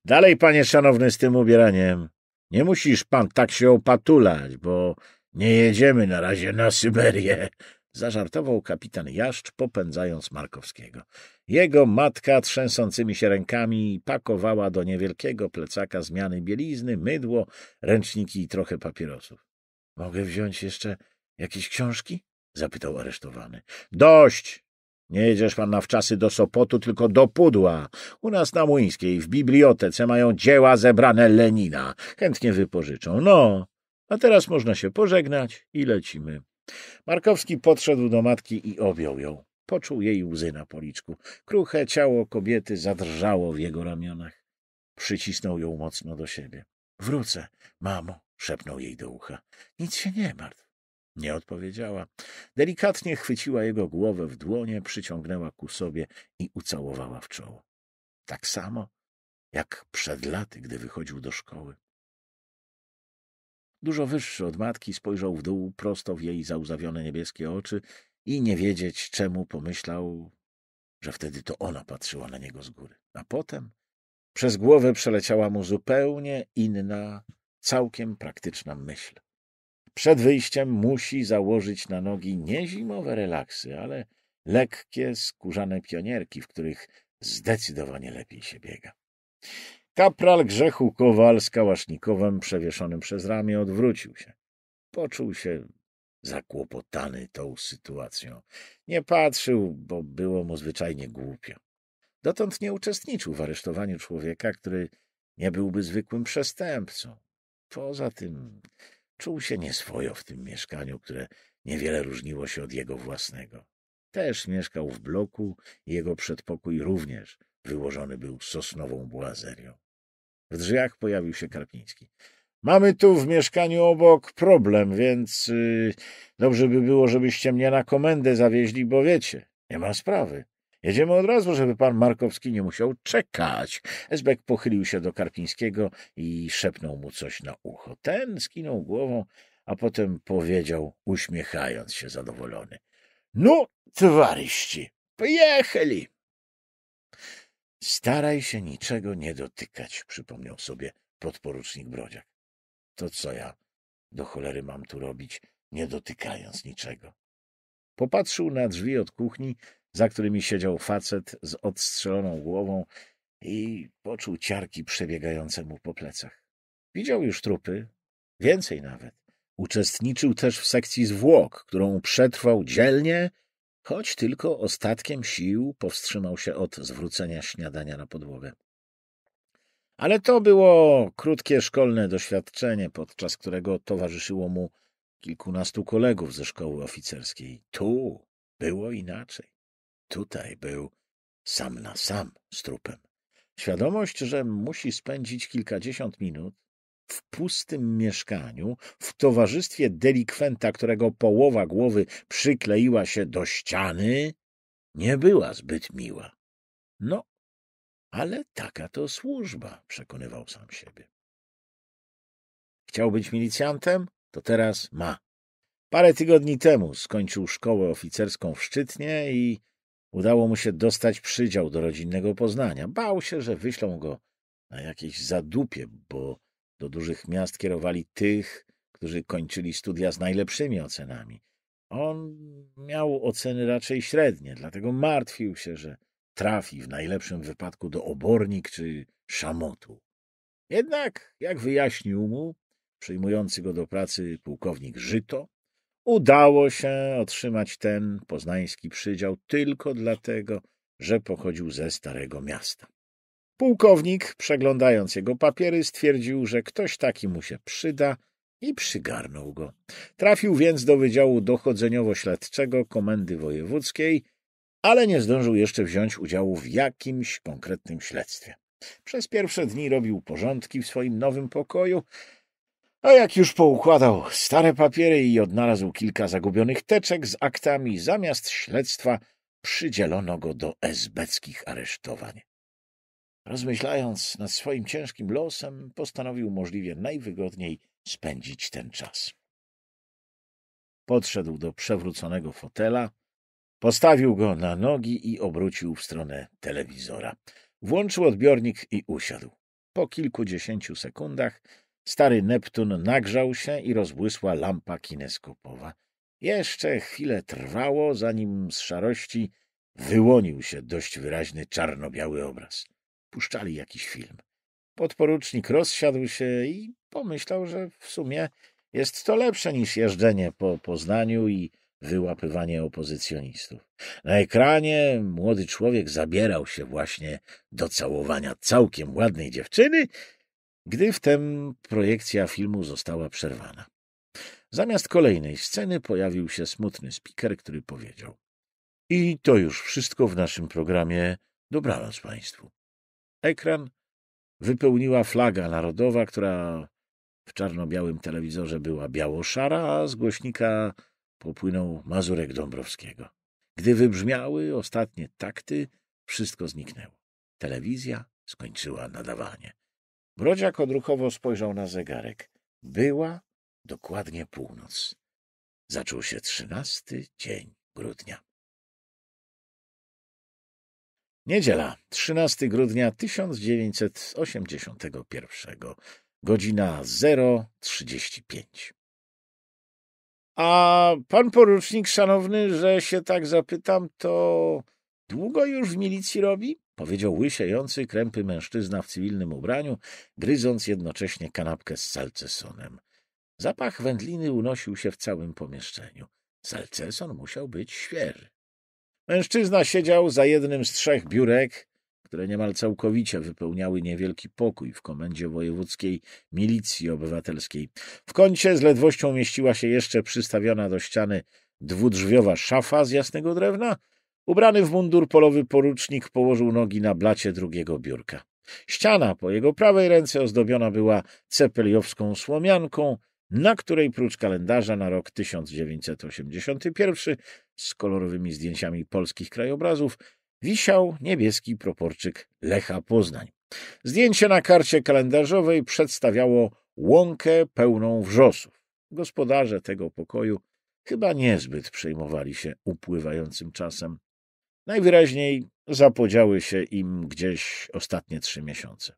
Dalej, panie szanowny, z tym ubieraniem. Nie musisz pan tak się opatulać, bo nie jedziemy na razie na Syberię, zażartował kapitan Jaszcz, popędzając Markowskiego. Jego matka trzęsącymi się rękami pakowała do niewielkiego plecaka zmiany bielizny, mydło, ręczniki i trochę papierosów. — Mogę wziąć jeszcze jakieś książki? — zapytał aresztowany. — Dość! Nie jedziesz pan na wczasy do Sopotu, tylko do Pudła. U nas na Młyńskiej, w bibliotece mają dzieła zebrane Lenina. Chętnie wypożyczą. No, a teraz można się pożegnać i lecimy. Markowski podszedł do matki i objął ją. Poczuł jej łzy na policzku. Kruche ciało kobiety zadrżało w jego ramionach. Przycisnął ją mocno do siebie. — Wrócę, mamo — szepnął jej do ucha. — Nic się nie martw. Nie odpowiedziała. Delikatnie chwyciła jego głowę w dłonie, przyciągnęła ku sobie i ucałowała w czoło. Tak samo jak przed laty, gdy wychodził do szkoły. Dużo wyższy od matki spojrzał w dół prosto w jej zauzawione niebieskie oczy i nie wiedzieć czemu pomyślał, że wtedy to ona patrzyła na niego z góry. A potem przez głowę przeleciała mu zupełnie inna, całkiem praktyczna myśl. Przed wyjściem musi założyć na nogi nie zimowe relaksy, ale lekkie, skórzane pionierki, w których zdecydowanie lepiej się biega. Kapral Grzechu Kowal z kałasznikowem przewieszonym przez ramię odwrócił się. Poczuł się zakłopotany tą sytuacją. Nie patrzył, bo było mu zwyczajnie głupio. Dotąd nie uczestniczył w aresztowaniu człowieka, który nie byłby zwykłym przestępcą. Poza tym czuł się nieswojo w tym mieszkaniu, które niewiele różniło się od jego własnego. Też mieszkał w bloku i jego przedpokój również wyłożony był sosnową błazerią. W drzwiach pojawił się Karpiński. Mamy tu w mieszkaniu obok problem, więc yy, dobrze by było, żebyście mnie na komendę zawieźli, bo wiecie, nie ma sprawy. Jedziemy od razu, żeby pan Markowski nie musiał czekać. Esbek pochylił się do Karpińskiego i szepnął mu coś na ucho. Ten skinął głową, a potem powiedział, uśmiechając się zadowolony. — No, towaryści, pojechali! Staraj się niczego nie dotykać, przypomniał sobie podporucznik Brodziak. To co ja do cholery mam tu robić, nie dotykając niczego? Popatrzył na drzwi od kuchni, za którymi siedział facet z odstrzeloną głową i poczuł ciarki przebiegające mu po plecach. Widział już trupy, więcej nawet. Uczestniczył też w sekcji zwłok, którą przetrwał dzielnie choć tylko ostatkiem sił powstrzymał się od zwrócenia śniadania na podłogę. Ale to było krótkie szkolne doświadczenie, podczas którego towarzyszyło mu kilkunastu kolegów ze szkoły oficerskiej. Tu było inaczej. Tutaj był sam na sam z trupem. Świadomość, że musi spędzić kilkadziesiąt minut w pustym mieszkaniu, w towarzystwie delikwenta, którego połowa głowy przykleiła się do ściany, nie była zbyt miła. No, ale taka to służba, przekonywał sam siebie. Chciał być milicjantem? To teraz ma. Parę tygodni temu skończył szkołę oficerską w Szczytnie i udało mu się dostać przydział do rodzinnego Poznania. Bał się, że wyślą go na jakieś zadupie, bo do dużych miast kierowali tych, którzy kończyli studia z najlepszymi ocenami. On miał oceny raczej średnie, dlatego martwił się, że trafi w najlepszym wypadku do obornik czy szamotu. Jednak, jak wyjaśnił mu przyjmujący go do pracy pułkownik Żyto, udało się otrzymać ten poznański przydział tylko dlatego, że pochodził ze Starego Miasta. Pułkownik, przeglądając jego papiery, stwierdził, że ktoś taki mu się przyda i przygarnął go. Trafił więc do Wydziału Dochodzeniowo-Śledczego Komendy Wojewódzkiej, ale nie zdążył jeszcze wziąć udziału w jakimś konkretnym śledztwie. Przez pierwsze dni robił porządki w swoim nowym pokoju, a jak już poukładał stare papiery i odnalazł kilka zagubionych teczek z aktami, zamiast śledztwa przydzielono go do esbeckich aresztowań. Rozmyślając nad swoim ciężkim losem, postanowił możliwie najwygodniej spędzić ten czas. Podszedł do przewróconego fotela, postawił go na nogi i obrócił w stronę telewizora. Włączył odbiornik i usiadł. Po kilkudziesięciu sekundach stary Neptun nagrzał się i rozbłysła lampa kineskopowa. Jeszcze chwilę trwało, zanim z szarości wyłonił się dość wyraźny czarno-biały obraz puszczali jakiś film. Podporucznik rozsiadł się i pomyślał, że w sumie jest to lepsze niż jeżdżenie po Poznaniu i wyłapywanie opozycjonistów. Na ekranie młody człowiek zabierał się właśnie do całowania całkiem ładnej dziewczyny, gdy wtem projekcja filmu została przerwana. Zamiast kolejnej sceny pojawił się smutny speaker, który powiedział: I to już wszystko w naszym programie. Dobranoc Państwu. Ekran wypełniła flaga narodowa, która w czarno-białym telewizorze była biało-szara, a z głośnika popłynął mazurek Dąbrowskiego. Gdy wybrzmiały ostatnie takty, wszystko zniknęło. Telewizja skończyła nadawanie. Brodziak odruchowo spojrzał na zegarek. Była dokładnie północ. Zaczął się trzynasty dzień grudnia. Niedziela, 13 grudnia 1981, godzina 0.35. A pan porucznik, szanowny, że się tak zapytam, to długo już w milicji robi? Powiedział łysiejący, krępy mężczyzna w cywilnym ubraniu, gryząc jednocześnie kanapkę z salcesonem. Zapach wędliny unosił się w całym pomieszczeniu. Salceson musiał być świeży. Mężczyzna siedział za jednym z trzech biurek, które niemal całkowicie wypełniały niewielki pokój w komendzie wojewódzkiej milicji obywatelskiej. W kącie z ledwością mieściła się jeszcze przystawiona do ściany dwudrzwiowa szafa z jasnego drewna. Ubrany w mundur polowy porucznik położył nogi na blacie drugiego biurka. Ściana po jego prawej ręce ozdobiona była cepeliowską słomianką, na której prócz kalendarza na rok 1981 z kolorowymi zdjęciami polskich krajobrazów wisiał niebieski proporczyk Lecha Poznań. Zdjęcie na karcie kalendarzowej przedstawiało łąkę pełną wrzosów. Gospodarze tego pokoju chyba niezbyt przejmowali się upływającym czasem. Najwyraźniej zapodziały się im gdzieś ostatnie trzy miesiące.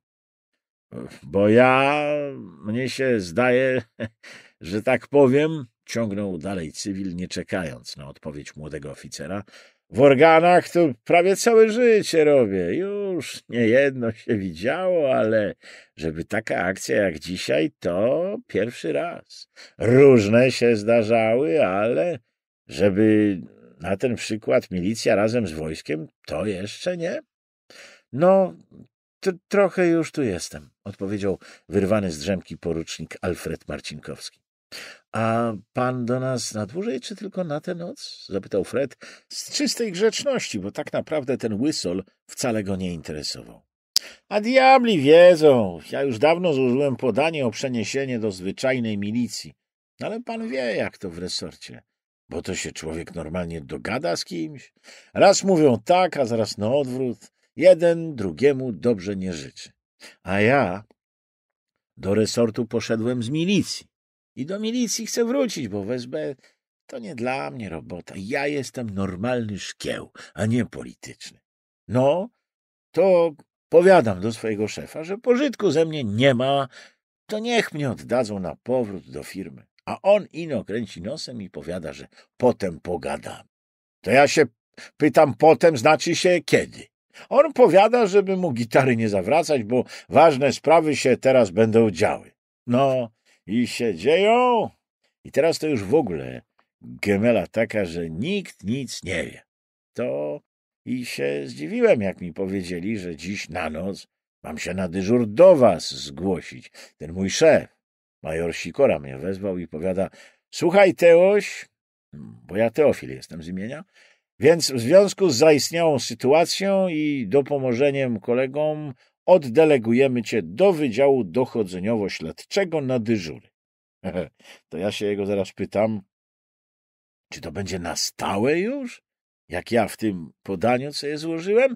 Bo ja, mnie się zdaje, że tak powiem, ciągnął dalej cywil, nie czekając na odpowiedź młodego oficera. W organach to prawie całe życie robię. Już niejedno się widziało, ale żeby taka akcja jak dzisiaj, to pierwszy raz. Różne się zdarzały, ale żeby na ten przykład milicja razem z wojskiem, to jeszcze nie. No, trochę już tu jestem, odpowiedział wyrwany z drzemki porucznik Alfred Marcinkowski. A pan do nas na dłużej, czy tylko na tę noc? zapytał Fred z czystej grzeczności, bo tak naprawdę ten łysol wcale go nie interesował. A diabli wiedzą. Ja już dawno złożyłem podanie o przeniesienie do zwyczajnej milicji. Ale pan wie, jak to w resorcie. Bo to się człowiek normalnie dogada z kimś. Raz mówią tak, a zaraz na odwrót. Jeden drugiemu dobrze nie życzy. A ja do resortu poszedłem z milicji. I do milicji chcę wrócić, bo w SB to nie dla mnie robota. Ja jestem normalny szkieł, a nie polityczny. No, to powiadam do swojego szefa, że pożytku ze mnie nie ma, to niech mnie oddadzą na powrót do firmy. A on ino kręci nosem i powiada, że potem pogadam. To ja się pytam potem, znaczy się kiedy. On powiada, żeby mu gitary nie zawracać, bo ważne sprawy się teraz będą działy. No i się dzieją. I teraz to już w ogóle gemela taka, że nikt nic nie wie. To i się zdziwiłem, jak mi powiedzieli, że dziś na noc mam się na dyżur do was zgłosić. Ten mój szef, major Sikora, mnie wezwał i powiada: Słuchaj, Teoś, bo ja Teofil jestem z imienia, więc w związku z zaistniałą sytuacją i dopomożeniem kolegom oddelegujemy cię do Wydziału Dochodzeniowo-Śledczego na dyżury. To ja się jego zaraz pytam, czy to będzie na stałe już? Jak ja w tym podaniu, co je złożyłem?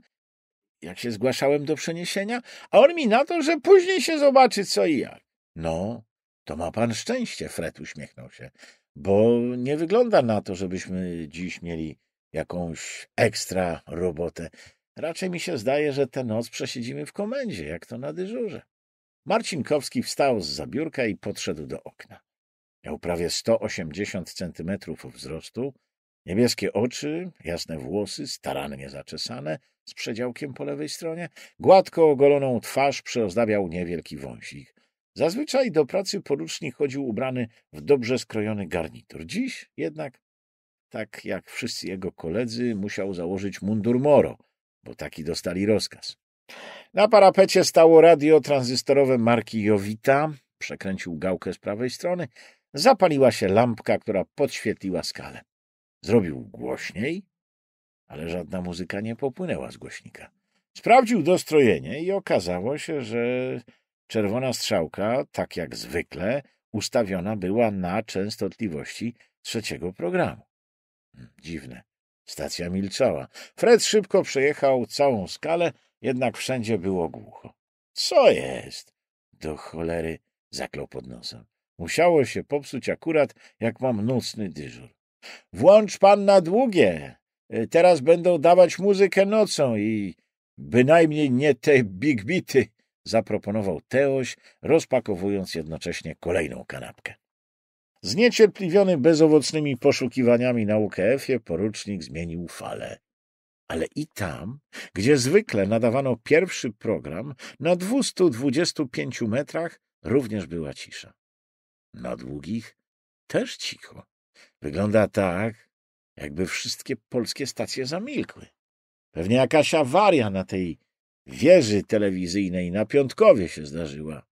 Jak się zgłaszałem do przeniesienia? A on mi na to, że później się zobaczy co i jak. No, to ma pan szczęście, Fred uśmiechnął się, bo nie wygląda na to, żebyśmy dziś mieli jakąś ekstra robotę. Raczej mi się zdaje, że tę noc przesiedzimy w komendzie, jak to na dyżurze. Marcinkowski wstał z zabiórka i podszedł do okna. Miał prawie 180 centymetrów wzrostu, niebieskie oczy, jasne włosy, starannie zaczesane, z przedziałkiem po lewej stronie, gładko ogoloną twarz przeozdabiał niewielki wąsik. Zazwyczaj do pracy porucznik chodził ubrany w dobrze skrojony garnitur. Dziś jednak tak jak wszyscy jego koledzy, musiał założyć mundur moro, bo taki dostali rozkaz. Na parapecie stało radio tranzystorowe marki Jowita. Przekręcił gałkę z prawej strony. Zapaliła się lampka, która podświetliła skalę. Zrobił głośniej, ale żadna muzyka nie popłynęła z głośnika. Sprawdził dostrojenie i okazało się, że czerwona strzałka, tak jak zwykle, ustawiona była na częstotliwości trzeciego programu. Dziwne. Stacja milczała. Fred szybko przejechał całą skalę, jednak wszędzie było głucho. Co jest? Do cholery zaklął pod nosem. Musiało się popsuć akurat, jak mam nocny dyżur. Włącz pan na długie. E, teraz będą dawać muzykę nocą i bynajmniej nie te big bity, zaproponował Teoś, rozpakowując jednocześnie kolejną kanapkę. Zniecierpliwiony bezowocnymi poszukiwaniami na UKF-ie, porucznik zmienił falę. Ale i tam, gdzie zwykle nadawano pierwszy program, na 225 metrach również była cisza. Na długich też cicho. Wygląda tak, jakby wszystkie polskie stacje zamilkły. Pewnie jakaś awaria na tej wieży telewizyjnej na Piątkowie się zdarzyła.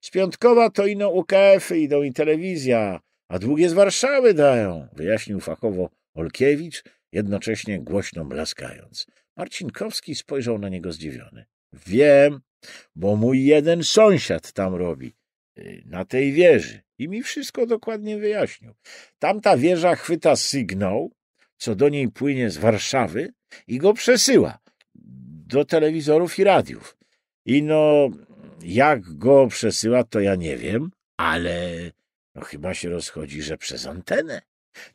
Z Piątkowa to ino UKF-y, idą i telewizja a drugie z Warszawy dają, wyjaśnił fachowo Olkiewicz, jednocześnie głośno blaskając. Marcinkowski spojrzał na niego zdziwiony. Wiem, bo mój jeden sąsiad tam robi, y, na tej wieży. I mi wszystko dokładnie wyjaśnił. Tamta wieża chwyta sygnał, co do niej płynie z Warszawy i go przesyła do telewizorów i radiów. I no, jak go przesyła, to ja nie wiem, ale no chyba się rozchodzi, że przez antenę.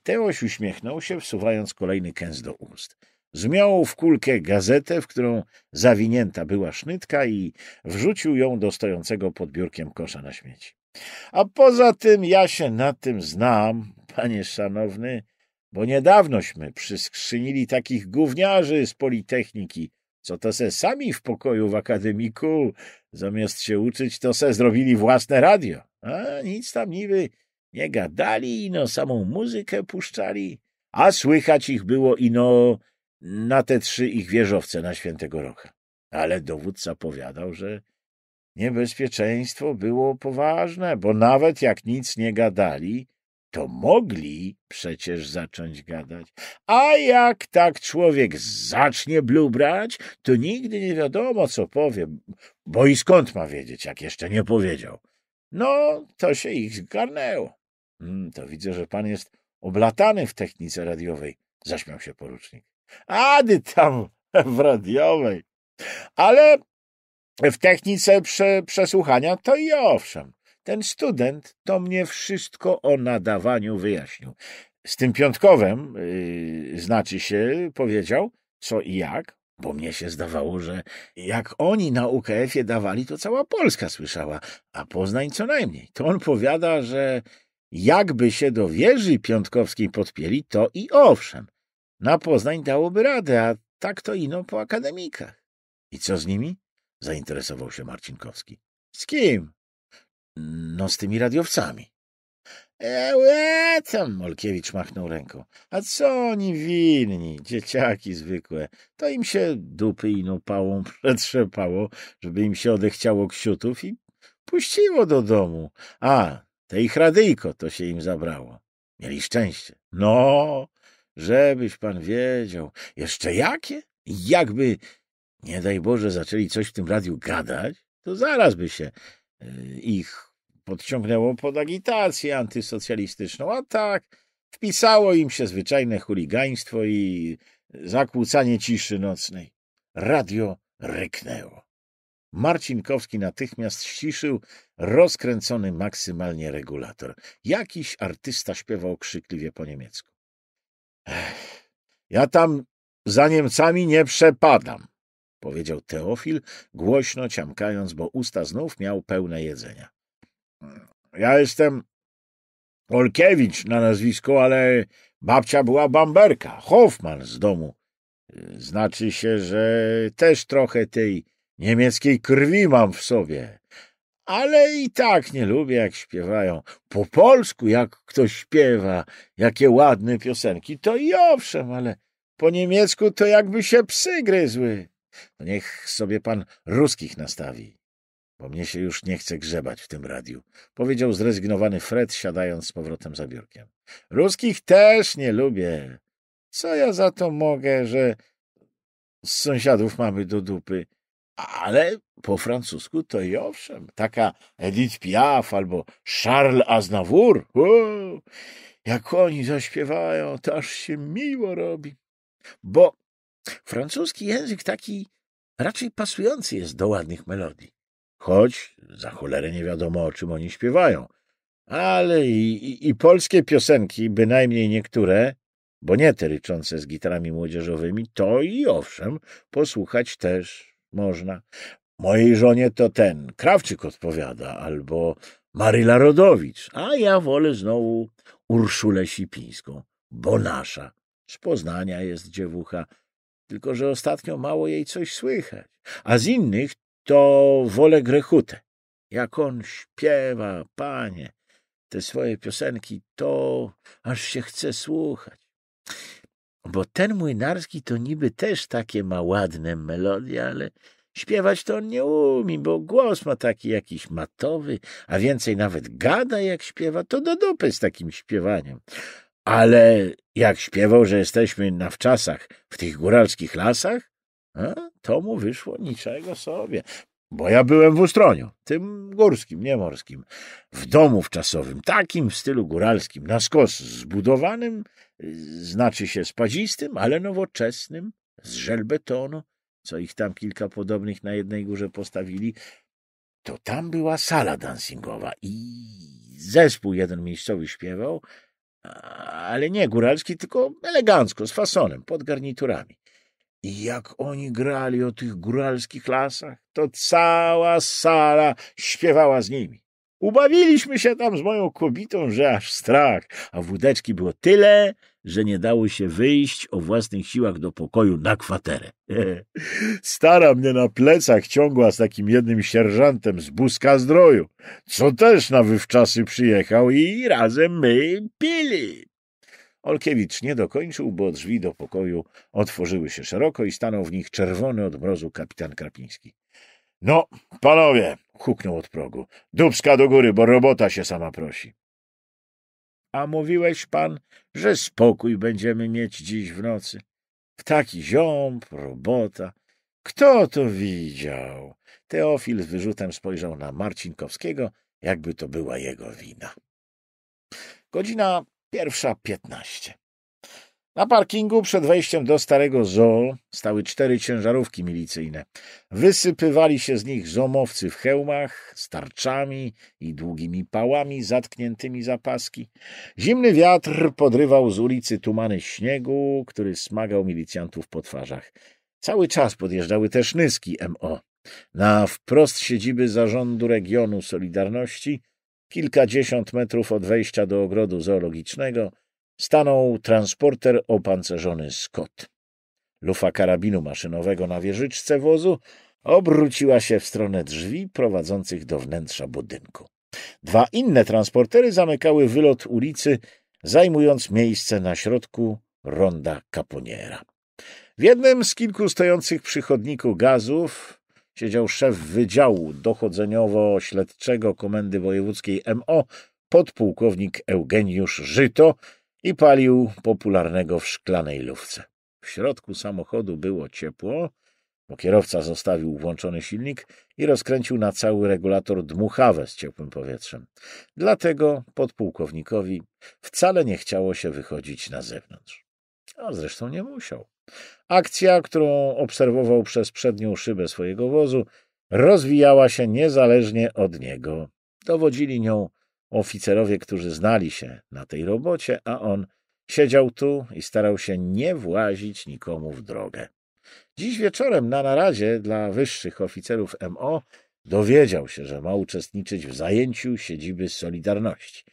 Teoś uśmiechnął się, wsuwając kolejny kęs do ust. Zmiął w kulkę gazetę, w którą zawinięta była sznytka i wrzucił ją do stojącego pod biurkiem kosza na śmieci. A poza tym ja się na tym znam, panie szanowny, bo niedawnośmy przyskrzynili takich gówniarzy z Politechniki, co to se sami w pokoju w akademiku, zamiast się uczyć, to se zrobili własne radio. A nic tam niby nie gadali, ino samą muzykę puszczali, a słychać ich było ino na te trzy ich wieżowce na Świętego Roka. Ale dowódca powiadał, że niebezpieczeństwo było poważne, bo nawet jak nic nie gadali, to mogli przecież zacząć gadać. A jak tak człowiek zacznie blubrać, to nigdy nie wiadomo, co powie, bo i skąd ma wiedzieć, jak jeszcze nie powiedział. No, to się ich zgarnęło. Mm, to widzę, że pan jest oblatany w technice radiowej, zaśmiał się porucznik. Ady tam w radiowej. Ale w technice prze, przesłuchania to i owszem. Ten student to mnie wszystko o nadawaniu wyjaśnił. Z tym piątkowym, yy, znaczy się, powiedział, co i jak, bo mnie się zdawało, że jak oni na UKF-ie dawali, to cała Polska słyszała, a Poznań co najmniej. To on powiada, że jakby się do wieży piątkowskiej podpieli, to i owszem, na Poznań dałoby radę, a tak to ino po akademikach. I co z nimi? Zainteresował się Marcinkowski. Z kim? No z tymi radiowcami. Eee, Molkiewicz machnął ręką. A co oni winni, dzieciaki zwykłe? To im się dupy i pałą przetrzepało, żeby im się odechciało ksiutów i puściło do domu. A, te ich radyjko to się im zabrało. Mieli szczęście. No, żebyś pan wiedział. Jeszcze jakie? Jakby, nie daj Boże, zaczęli coś w tym radiu gadać, to zaraz by się y, ich podciągnęło pod agitację antysocjalistyczną, a tak wpisało im się zwyczajne chuligaństwo i zakłócanie ciszy nocnej. Radio ryknęło. Marcinkowski natychmiast ściszył rozkręcony maksymalnie regulator. Jakiś artysta śpiewał krzykliwie po niemiecku. Ech, ja tam za Niemcami nie przepadam, powiedział Teofil, głośno ciamkając, bo usta znów miał pełne jedzenia. Ja jestem Olkiewicz na nazwisko, ale babcia była Bamberka, Hoffman z domu. Znaczy się, że też trochę tej niemieckiej krwi mam w sobie. Ale i tak nie lubię, jak śpiewają. Po polsku, jak ktoś śpiewa, jakie ładne piosenki, to i owszem, ale po niemiecku to jakby się psy gryzły. Niech sobie pan ruskich nastawi bo mnie się już nie chce grzebać w tym radiu, powiedział zrezygnowany Fred, siadając z powrotem za biurkiem. Ruskich też nie lubię. Co ja za to mogę, że z sąsiadów mamy do dupy? Ale po francusku to i owszem, taka Edith Piaf albo Charles Aznavour. Uuu, jak oni zaśpiewają, to aż się miło robi. Bo francuski język taki raczej pasujący jest do ładnych melodii choć za cholerę nie wiadomo, o czym oni śpiewają. Ale i, i, i polskie piosenki, bynajmniej niektóre, bo nie te ryczące z gitarami młodzieżowymi, to i owszem, posłuchać też można. Mojej żonie to ten Krawczyk odpowiada, albo Maryla Rodowicz, a ja wolę znowu Urszulę Sipińską, bo nasza. Z Poznania jest dziewucha, tylko że ostatnio mało jej coś słychać, a z innych to wolę Grechutę. Jak on śpiewa, panie, te swoje piosenki, to aż się chce słuchać. Bo ten młynarski to niby też takie ma ładne melodie, ale śpiewać to on nie umie, bo głos ma taki jakiś matowy, a więcej nawet gada jak śpiewa, to do dupy z takim śpiewaniem. Ale jak śpiewał, że jesteśmy na wczasach w tych góralskich lasach, E? to mu wyszło niczego sobie. Bo ja byłem w Ustroniu, tym górskim, nie morskim, w domu wczasowym, takim w stylu góralskim, na skos zbudowanym, y, znaczy się spadzistym, ale nowoczesnym, z żelbetonu, co ich tam kilka podobnych na jednej górze postawili, to tam była sala dancingowa i zespół jeden miejscowy śpiewał, ale nie góralski, tylko elegancko, z fasonem, pod garniturami. I jak oni grali o tych góralskich lasach, to cała sala śpiewała z nimi. Ubawiliśmy się tam z moją kobitą, że aż strach, a wódeczki było tyle, że nie dało się wyjść o własnych siłach do pokoju na kwaterę. Stara mnie na plecach ciągła z takim jednym sierżantem z Buzka Zdroju, co też na wywczasy przyjechał i razem my pili. Olkiewicz nie dokończył, bo drzwi do pokoju otworzyły się szeroko i stanął w nich czerwony od mrozu kapitan Krapiński. — No, panowie! — huknął od progu. — Dubska do góry, bo robota się sama prosi. — A mówiłeś pan, że spokój będziemy mieć dziś w nocy. taki ziąb, robota. Kto to widział? Teofil z wyrzutem spojrzał na Marcinkowskiego, jakby to była jego wina. Godzina Pierwsza piętnaście. Na parkingu przed wejściem do starego zoo stały cztery ciężarówki milicyjne. Wysypywali się z nich zomowcy w hełmach, z tarczami i długimi pałami zatkniętymi za paski. Zimny wiatr podrywał z ulicy tumany śniegu, który smagał milicjantów po twarzach. Cały czas podjeżdżały też nyski MO. Na wprost siedziby zarządu regionu Solidarności – Kilkadziesiąt metrów od wejścia do ogrodu zoologicznego stanął transporter opancerzony Scott. Lufa karabinu maszynowego na wieżyczce wozu obróciła się w stronę drzwi prowadzących do wnętrza budynku. Dwa inne transportery zamykały wylot ulicy, zajmując miejsce na środku ronda kaponiera. W jednym z kilku stojących przy chodniku gazów siedział szef Wydziału Dochodzeniowo-Śledczego Komendy Wojewódzkiej MO, podpułkownik Eugeniusz Żyto i palił popularnego w szklanej lufce. W środku samochodu było ciepło, bo kierowca zostawił włączony silnik i rozkręcił na cały regulator dmuchawę z ciepłym powietrzem. Dlatego podpułkownikowi wcale nie chciało się wychodzić na zewnątrz a zresztą nie musiał. Akcja, którą obserwował przez przednią szybę swojego wozu, rozwijała się niezależnie od niego. Dowodzili nią oficerowie, którzy znali się na tej robocie, a on siedział tu i starał się nie włazić nikomu w drogę. Dziś wieczorem na naradzie dla wyższych oficerów MO dowiedział się, że ma uczestniczyć w zajęciu siedziby Solidarności.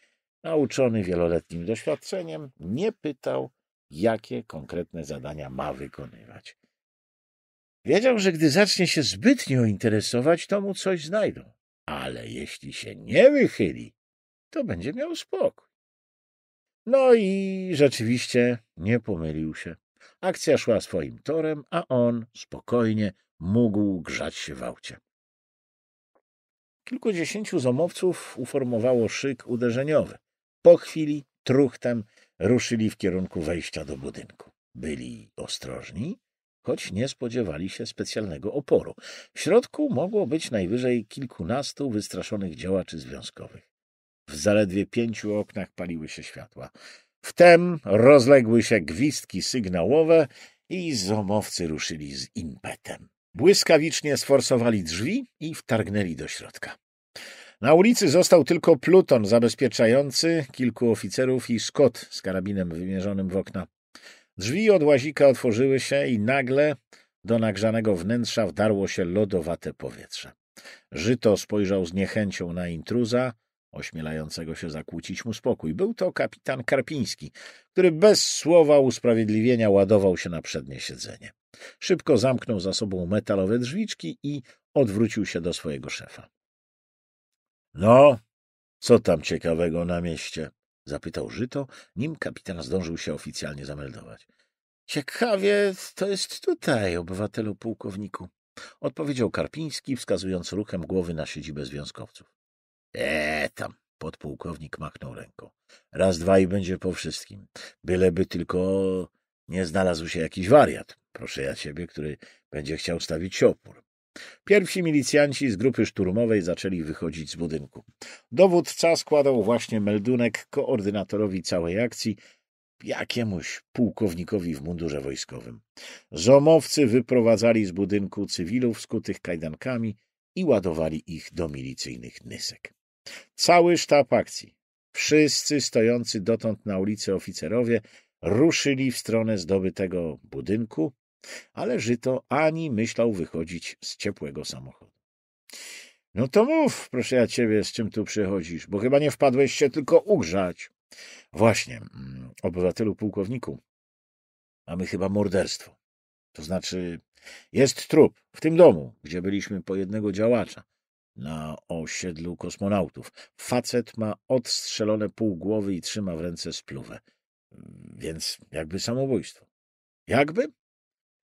Nauczony wieloletnim doświadczeniem, nie pytał, jakie konkretne zadania ma wykonywać. Wiedział, że gdy zacznie się zbytnio interesować, to mu coś znajdą, ale jeśli się nie wychyli, to będzie miał spokój. No i rzeczywiście nie pomylił się. Akcja szła swoim torem, a on spokojnie mógł grzać się w aucie. Kilkudziesięciu zomowców uformowało szyk uderzeniowy. Po chwili truchtem ruszyli w kierunku wejścia do budynku. Byli ostrożni, choć nie spodziewali się specjalnego oporu. W środku mogło być najwyżej kilkunastu wystraszonych działaczy związkowych. W zaledwie pięciu oknach paliły się światła. Wtem rozległy się gwizdki sygnałowe i zomowcy ruszyli z impetem. Błyskawicznie sforsowali drzwi i wtargnęli do środka. Na ulicy został tylko pluton zabezpieczający, kilku oficerów i Scott z karabinem wymierzonym w okna. Drzwi od łazika otworzyły się i nagle do nagrzanego wnętrza wdarło się lodowate powietrze. Żyto spojrzał z niechęcią na intruza, ośmielającego się zakłócić mu spokój. Był to kapitan Karpiński, który bez słowa usprawiedliwienia ładował się na przednie siedzenie. Szybko zamknął za sobą metalowe drzwiczki i odwrócił się do swojego szefa. No, co tam ciekawego na mieście? zapytał Żyto, nim kapitan zdążył się oficjalnie zameldować. Ciekawie to jest tutaj, obywatelu pułkowniku, odpowiedział Karpiński, wskazując ruchem głowy na siedzibę związkowców. E tam, podpułkownik machnął ręką. Raz, dwa i będzie po wszystkim. Byleby tylko nie znalazł się jakiś wariat, proszę ja ciebie, który będzie chciał stawić opór. Pierwsi milicjanci z grupy szturmowej zaczęli wychodzić z budynku. Dowódca składał właśnie meldunek koordynatorowi całej akcji, jakiemuś pułkownikowi w mundurze wojskowym. Zomowcy wyprowadzali z budynku cywilów skutych kajdankami i ładowali ich do milicyjnych nysek. Cały sztab akcji, wszyscy stojący dotąd na ulicy oficerowie, ruszyli w stronę zdobytego budynku ale Żyto ani myślał wychodzić z ciepłego samochodu. — No to mów, proszę ja ciebie, z czym tu przychodzisz, bo chyba nie wpadłeś się tylko ugrzać. — Właśnie, mm, obywatelu pułkowniku, mamy chyba morderstwo. To znaczy, jest trup w tym domu, gdzie byliśmy po jednego działacza na osiedlu kosmonautów. Facet ma odstrzelone pół głowy i trzyma w ręce spluwę. Więc jakby samobójstwo. Jakby?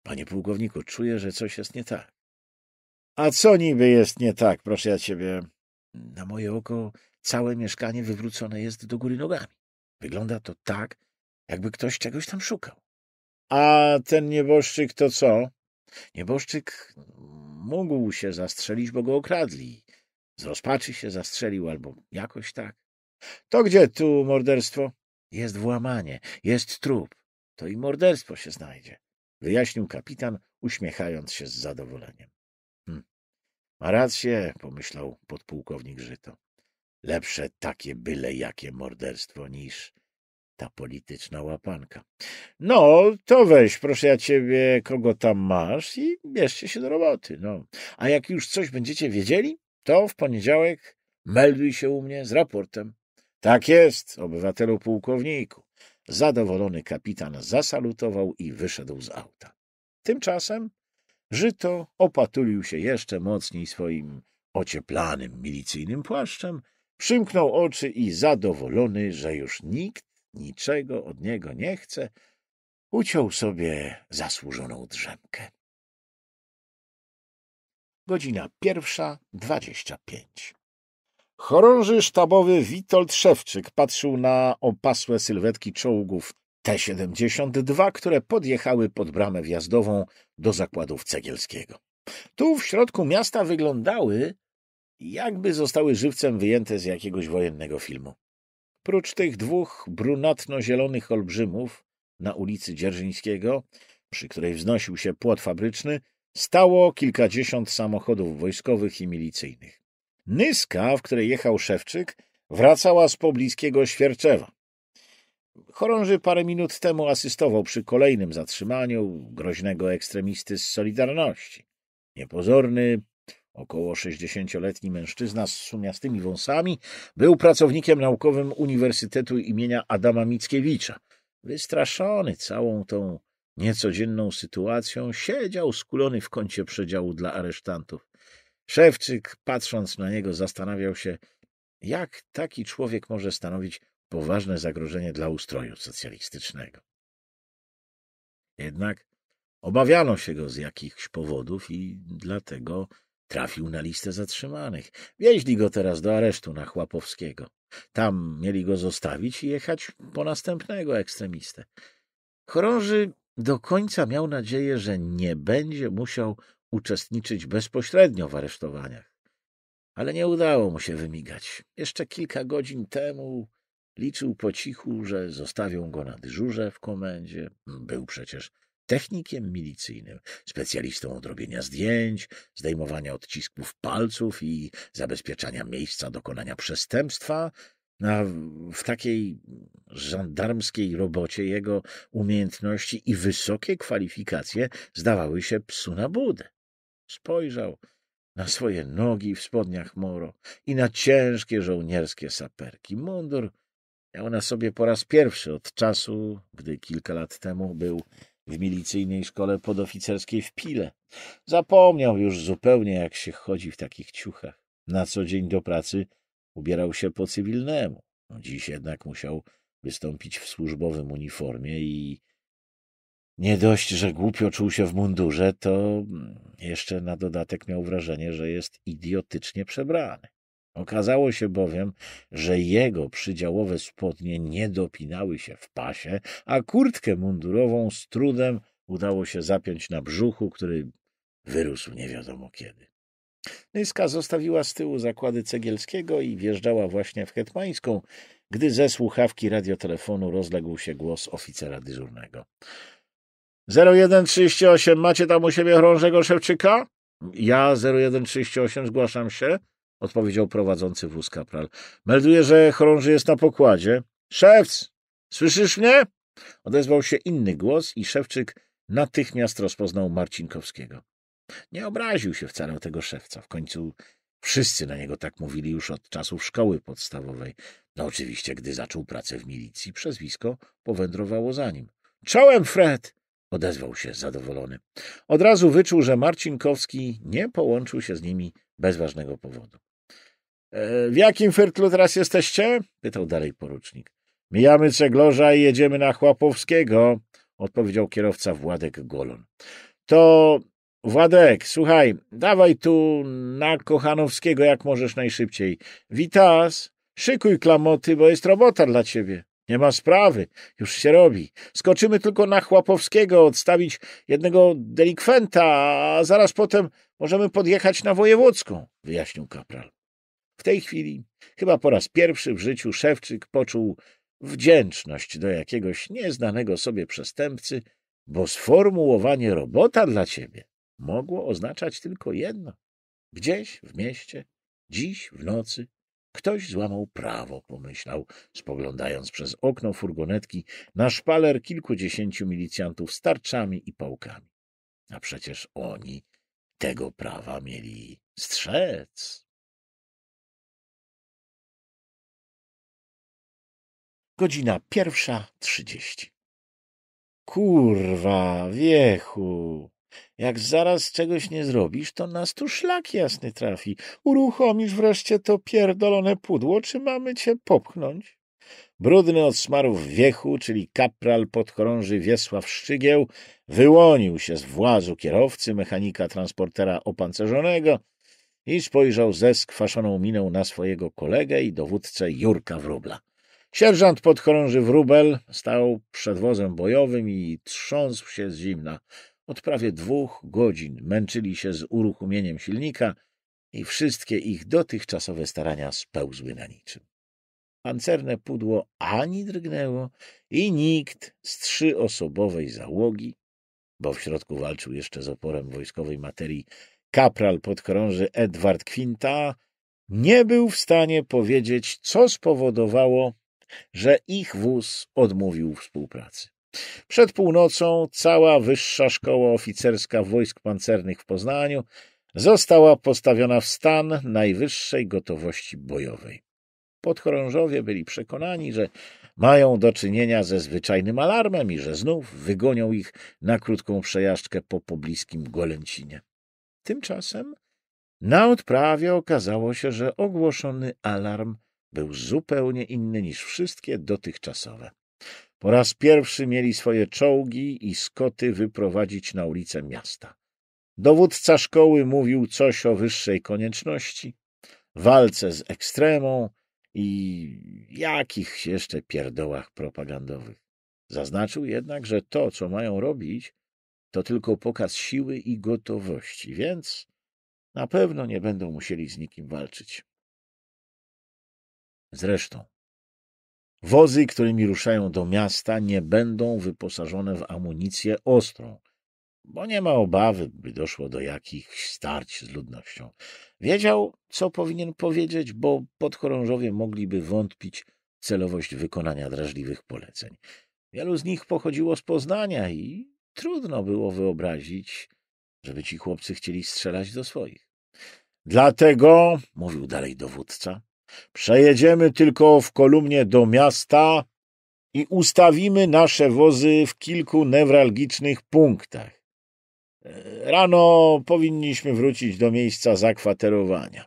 Panie pułkowniku, czuję, że coś jest nie tak. A co niby jest nie tak, proszę ja ciebie? Na moje oko całe mieszkanie wywrócone jest do góry nogami. Wygląda to tak, jakby ktoś czegoś tam szukał. A ten nieboszczyk to co? Nieboszczyk mógł się zastrzelić, bo go okradli. Z rozpaczy się zastrzelił albo jakoś tak. To gdzie tu morderstwo? Jest włamanie, jest trup. To i morderstwo się znajdzie wyjaśnił kapitan, uśmiechając się z zadowoleniem. Hm. Ma rację, pomyślał podpułkownik Żyto. Lepsze takie byle jakie morderstwo niż ta polityczna łapanka. No, to weź, proszę ja ciebie, kogo tam masz i bierzcie się do roboty. No. A jak już coś będziecie wiedzieli, to w poniedziałek melduj się u mnie z raportem. Tak jest, obywatelu pułkowniku. Zadowolony kapitan zasalutował i wyszedł z auta. Tymczasem Żyto opatulił się jeszcze mocniej swoim ocieplanym milicyjnym płaszczem, przymknął oczy i zadowolony, że już nikt niczego od niego nie chce, uciął sobie zasłużoną drzemkę. Godzina pierwsza dwadzieścia pięć. Chorąży sztabowy Witold Szewczyk patrzył na opasłe sylwetki czołgów T-72, które podjechały pod bramę wjazdową do zakładów cegielskiego. Tu w środku miasta wyglądały, jakby zostały żywcem wyjęte z jakiegoś wojennego filmu. Prócz tych dwóch brunatno-zielonych olbrzymów na ulicy Dzierżyńskiego, przy której wznosił się płot fabryczny, stało kilkadziesiąt samochodów wojskowych i milicyjnych. Nyska, w której jechał Szewczyk, wracała z pobliskiego Świerczewa. Chorąży parę minut temu asystował przy kolejnym zatrzymaniu groźnego ekstremisty z Solidarności. Niepozorny, około 60-letni mężczyzna z sumiastymi wąsami był pracownikiem naukowym Uniwersytetu imienia Adama Mickiewicza. Wystraszony całą tą niecodzienną sytuacją, siedział skulony w kącie przedziału dla aresztantów. Szewczyk, patrząc na niego, zastanawiał się, jak taki człowiek może stanowić poważne zagrożenie dla ustroju socjalistycznego. Jednak obawiano się go z jakichś powodów i dlatego trafił na listę zatrzymanych. Wieźli go teraz do aresztu na Chłapowskiego. Tam mieli go zostawić i jechać po następnego ekstremistę. Chorąży do końca miał nadzieję, że nie będzie musiał uczestniczyć bezpośrednio w aresztowaniach. Ale nie udało mu się wymigać. Jeszcze kilka godzin temu liczył po cichu, że zostawią go na dyżurze w komendzie. Był przecież technikiem milicyjnym, specjalistą odrobienia zdjęć, zdejmowania odcisków palców i zabezpieczania miejsca dokonania przestępstwa. A w takiej żandarmskiej robocie jego umiejętności i wysokie kwalifikacje zdawały się psu na budę. Spojrzał na swoje nogi w spodniach moro i na ciężkie żołnierskie saperki. Mundur miał na sobie po raz pierwszy od czasu, gdy kilka lat temu był w milicyjnej szkole podoficerskiej w Pile. Zapomniał już zupełnie, jak się chodzi w takich ciuchach. Na co dzień do pracy ubierał się po cywilnemu. Dziś jednak musiał wystąpić w służbowym uniformie i nie dość, że głupio czuł się w mundurze, to jeszcze na dodatek miał wrażenie, że jest idiotycznie przebrany. Okazało się bowiem, że jego przydziałowe spodnie nie dopinały się w pasie, a kurtkę mundurową z trudem udało się zapiąć na brzuchu, który wyrósł nie wiadomo kiedy. Nyska zostawiła z tyłu zakłady Cegielskiego i wjeżdżała właśnie w Hetmańską, gdy ze słuchawki radiotelefonu rozległ się głos oficera dyżurnego. 0138, macie tam u siebie chrążego Szewczyka? Ja 0138 zgłaszam się, odpowiedział prowadzący wóz kapral. Melduję, że chrąży jest na pokładzie. Szewc, słyszysz mnie? Odezwał się inny głos i Szewczyk natychmiast rozpoznał Marcinkowskiego. Nie obraził się wcale tego szewca. W końcu wszyscy na niego tak mówili już od czasów szkoły podstawowej. No oczywiście, gdy zaczął pracę w milicji, przezwisko powędrowało za nim. — Czołem, Fred! odezwał się zadowolony. Od razu wyczuł, że Marcinkowski nie połączył się z nimi bez ważnego powodu. E, w jakim firtlu teraz jesteście? pytał dalej porucznik. Mijamy ceglorza i jedziemy na Chłapowskiego, odpowiedział kierowca Władek Golon. To Władek, słuchaj, dawaj tu na Kochanowskiego jak możesz najszybciej. Witas, szykuj klamoty, bo jest robota dla ciebie. Nie ma sprawy, już się robi. Skoczymy tylko na Chłapowskiego, odstawić jednego delikwenta, a zaraz potem możemy podjechać na Wojewódzką, wyjaśnił kapral. W tej chwili, chyba po raz pierwszy w życiu, Szewczyk poczuł wdzięczność do jakiegoś nieznanego sobie przestępcy, bo sformułowanie robota dla ciebie mogło oznaczać tylko jedno. Gdzieś w mieście, dziś w nocy, Ktoś złamał prawo, pomyślał, spoglądając przez okno furgonetki na szpaler kilkudziesięciu milicjantów z tarczami i pałkami. A przecież oni tego prawa mieli strzec. Godzina pierwsza trzydzieści. Kurwa, wiechu! Jak zaraz czegoś nie zrobisz, to nas tu szlak jasny trafi. Uruchomisz wreszcie to pierdolone pudło, czy mamy cię popchnąć? Brudny od smarów wiechu, czyli kapral podchorąży Wiesław Szczygieł, wyłonił się z włazu kierowcy, mechanika transportera opancerzonego i spojrzał ze skwaszoną miną na swojego kolegę i dowódcę Jurka Wróbla. Sierżant podchorąży Wróbel stał przed wozem bojowym i trząsł się z zimna. Od prawie dwóch godzin męczyli się z uruchomieniem silnika i wszystkie ich dotychczasowe starania spełzły na niczym. Pancerne pudło ani drgnęło i nikt z trzyosobowej załogi, bo w środku walczył jeszcze z oporem wojskowej materii kapral podkrąży Edward Quinta, nie był w stanie powiedzieć, co spowodowało, że ich wóz odmówił współpracy. Przed północą cała Wyższa Szkoła Oficerska Wojsk Pancernych w Poznaniu została postawiona w stan najwyższej gotowości bojowej. Podchorążowie byli przekonani, że mają do czynienia ze zwyczajnym alarmem i że znów wygonią ich na krótką przejażdżkę po pobliskim Golęcinie. Tymczasem na odprawie okazało się, że ogłoszony alarm był zupełnie inny niż wszystkie dotychczasowe. Po raz pierwszy mieli swoje czołgi i skoty wyprowadzić na ulice miasta. Dowódca szkoły mówił coś o wyższej konieczności, walce z ekstremą i jakichś jeszcze pierdołach propagandowych. Zaznaczył jednak, że to, co mają robić, to tylko pokaz siły i gotowości, więc na pewno nie będą musieli z nikim walczyć. Zresztą, Wozy, którymi ruszają do miasta, nie będą wyposażone w amunicję ostrą, bo nie ma obawy, by doszło do jakichś starć z ludnością. Wiedział, co powinien powiedzieć, bo podchorążowie mogliby wątpić w celowość wykonania drażliwych poleceń. Wielu z nich pochodziło z Poznania i trudno było wyobrazić, żeby ci chłopcy chcieli strzelać do swoich. Dlatego, mówił dalej dowódca, Przejedziemy tylko w kolumnie do miasta i ustawimy nasze wozy w kilku newralgicznych punktach. Rano powinniśmy wrócić do miejsca zakwaterowania.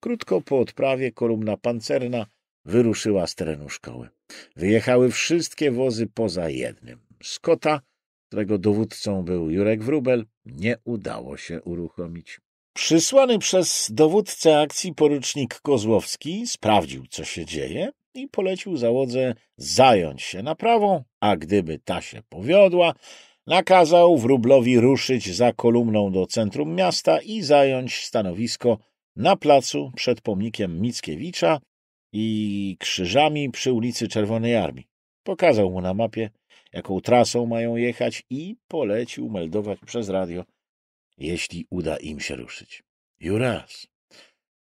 Krótko po odprawie kolumna pancerna wyruszyła z terenu szkoły. Wyjechały wszystkie wozy poza jednym. Skota, którego dowódcą był Jurek Wrubel, nie udało się uruchomić. Przysłany przez dowódcę akcji porucznik Kozłowski sprawdził, co się dzieje i polecił załodze zająć się naprawą, a gdyby ta się powiodła, nakazał Wróblowi ruszyć za kolumną do centrum miasta i zająć stanowisko na placu przed pomnikiem Mickiewicza i krzyżami przy ulicy Czerwonej Armii. Pokazał mu na mapie, jaką trasą mają jechać i polecił meldować przez radio jeśli uda im się ruszyć. Juras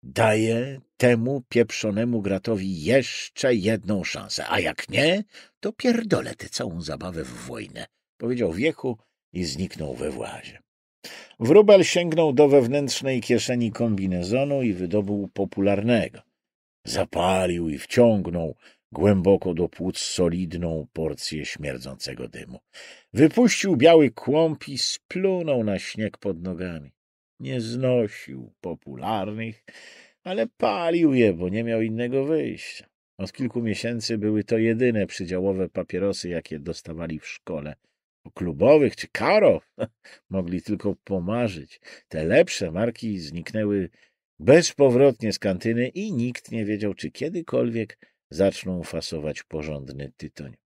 daje temu pieprzonemu gratowi jeszcze jedną szansę, a jak nie, to pierdolę tę całą zabawę w wojnę, powiedział wieku i zniknął we włazie. Wróbel sięgnął do wewnętrznej kieszeni kombinezonu i wydobył popularnego. Zapalił i wciągnął głęboko do płuc solidną porcję śmierdzącego dymu. Wypuścił biały kłąb i splunął na śnieg pod nogami. Nie znosił popularnych, ale palił je, bo nie miał innego wyjścia. Od kilku miesięcy były to jedyne przydziałowe papierosy, jakie dostawali w szkole. O klubowych czy karo mogli tylko pomarzyć. Te lepsze marki zniknęły bezpowrotnie z kantyny i nikt nie wiedział, czy kiedykolwiek zaczną fasować porządny tytoń.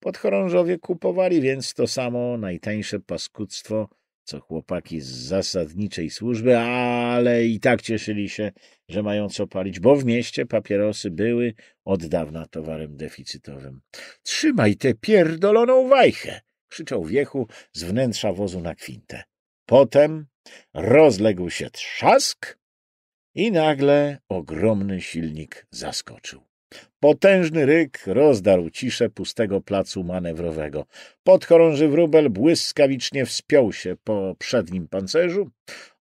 Podchorążowie kupowali więc to samo najtańsze paskudztwo, co chłopaki z zasadniczej służby, ale i tak cieszyli się, że mają co palić, bo w mieście papierosy były od dawna towarem deficytowym. — Trzymaj tę pierdoloną wajchę! — krzyczał wiechu z wnętrza wozu na kwintę. Potem rozległ się trzask i nagle ogromny silnik zaskoczył. Potężny ryk rozdarł ciszę pustego placu manewrowego. Podchorąży wróbel błyskawicznie wspiął się po przednim pancerzu,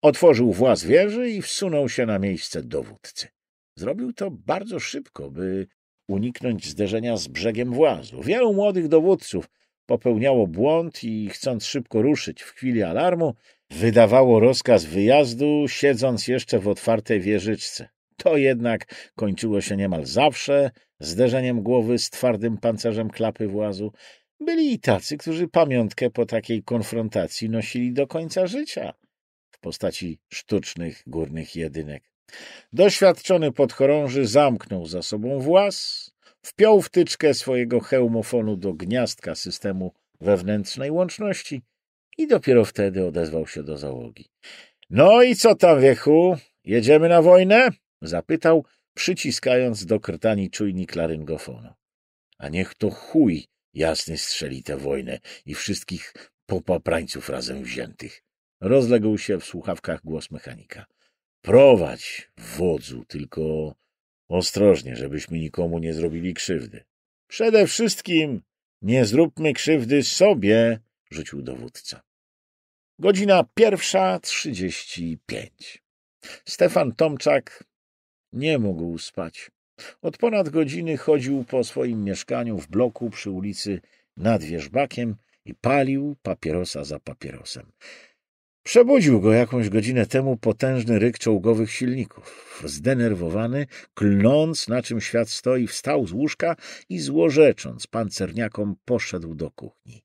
otworzył właz wieży i wsunął się na miejsce dowódcy. Zrobił to bardzo szybko, by uniknąć zderzenia z brzegiem włazu. Wielu młodych dowódców popełniało błąd i chcąc szybko ruszyć w chwili alarmu, wydawało rozkaz wyjazdu, siedząc jeszcze w otwartej wieżyczce. To jednak kończyło się niemal zawsze zderzeniem głowy z twardym pancerzem klapy włazu. Byli i tacy, którzy pamiątkę po takiej konfrontacji nosili do końca życia w postaci sztucznych górnych jedynek. Doświadczony podchorąży zamknął za sobą włas, wpiął wtyczkę swojego hełmofonu do gniazdka systemu wewnętrznej łączności i dopiero wtedy odezwał się do załogi. — No i co tam, wiechu? Jedziemy na wojnę? Zapytał, przyciskając do krtani czujnik laryngofonu. A niech to chuj jasny strzeli tę wojnę i wszystkich popaprańców razem wziętych. Rozległ się w słuchawkach głos mechanika. Prowadź, wodzu, tylko ostrożnie, żebyśmy nikomu nie zrobili krzywdy. Przede wszystkim nie zróbmy krzywdy sobie, rzucił dowódca. Godzina pierwsza trzydzieści pięć. Stefan Tomczak nie mógł spać. Od ponad godziny chodził po swoim mieszkaniu w bloku przy ulicy nad wierzbakiem i palił papierosa za papierosem. Przebudził go jakąś godzinę temu potężny ryk czołgowych silników. Zdenerwowany, klnąc na czym świat stoi, wstał z łóżka i złorzecząc pancerniakom poszedł do kuchni.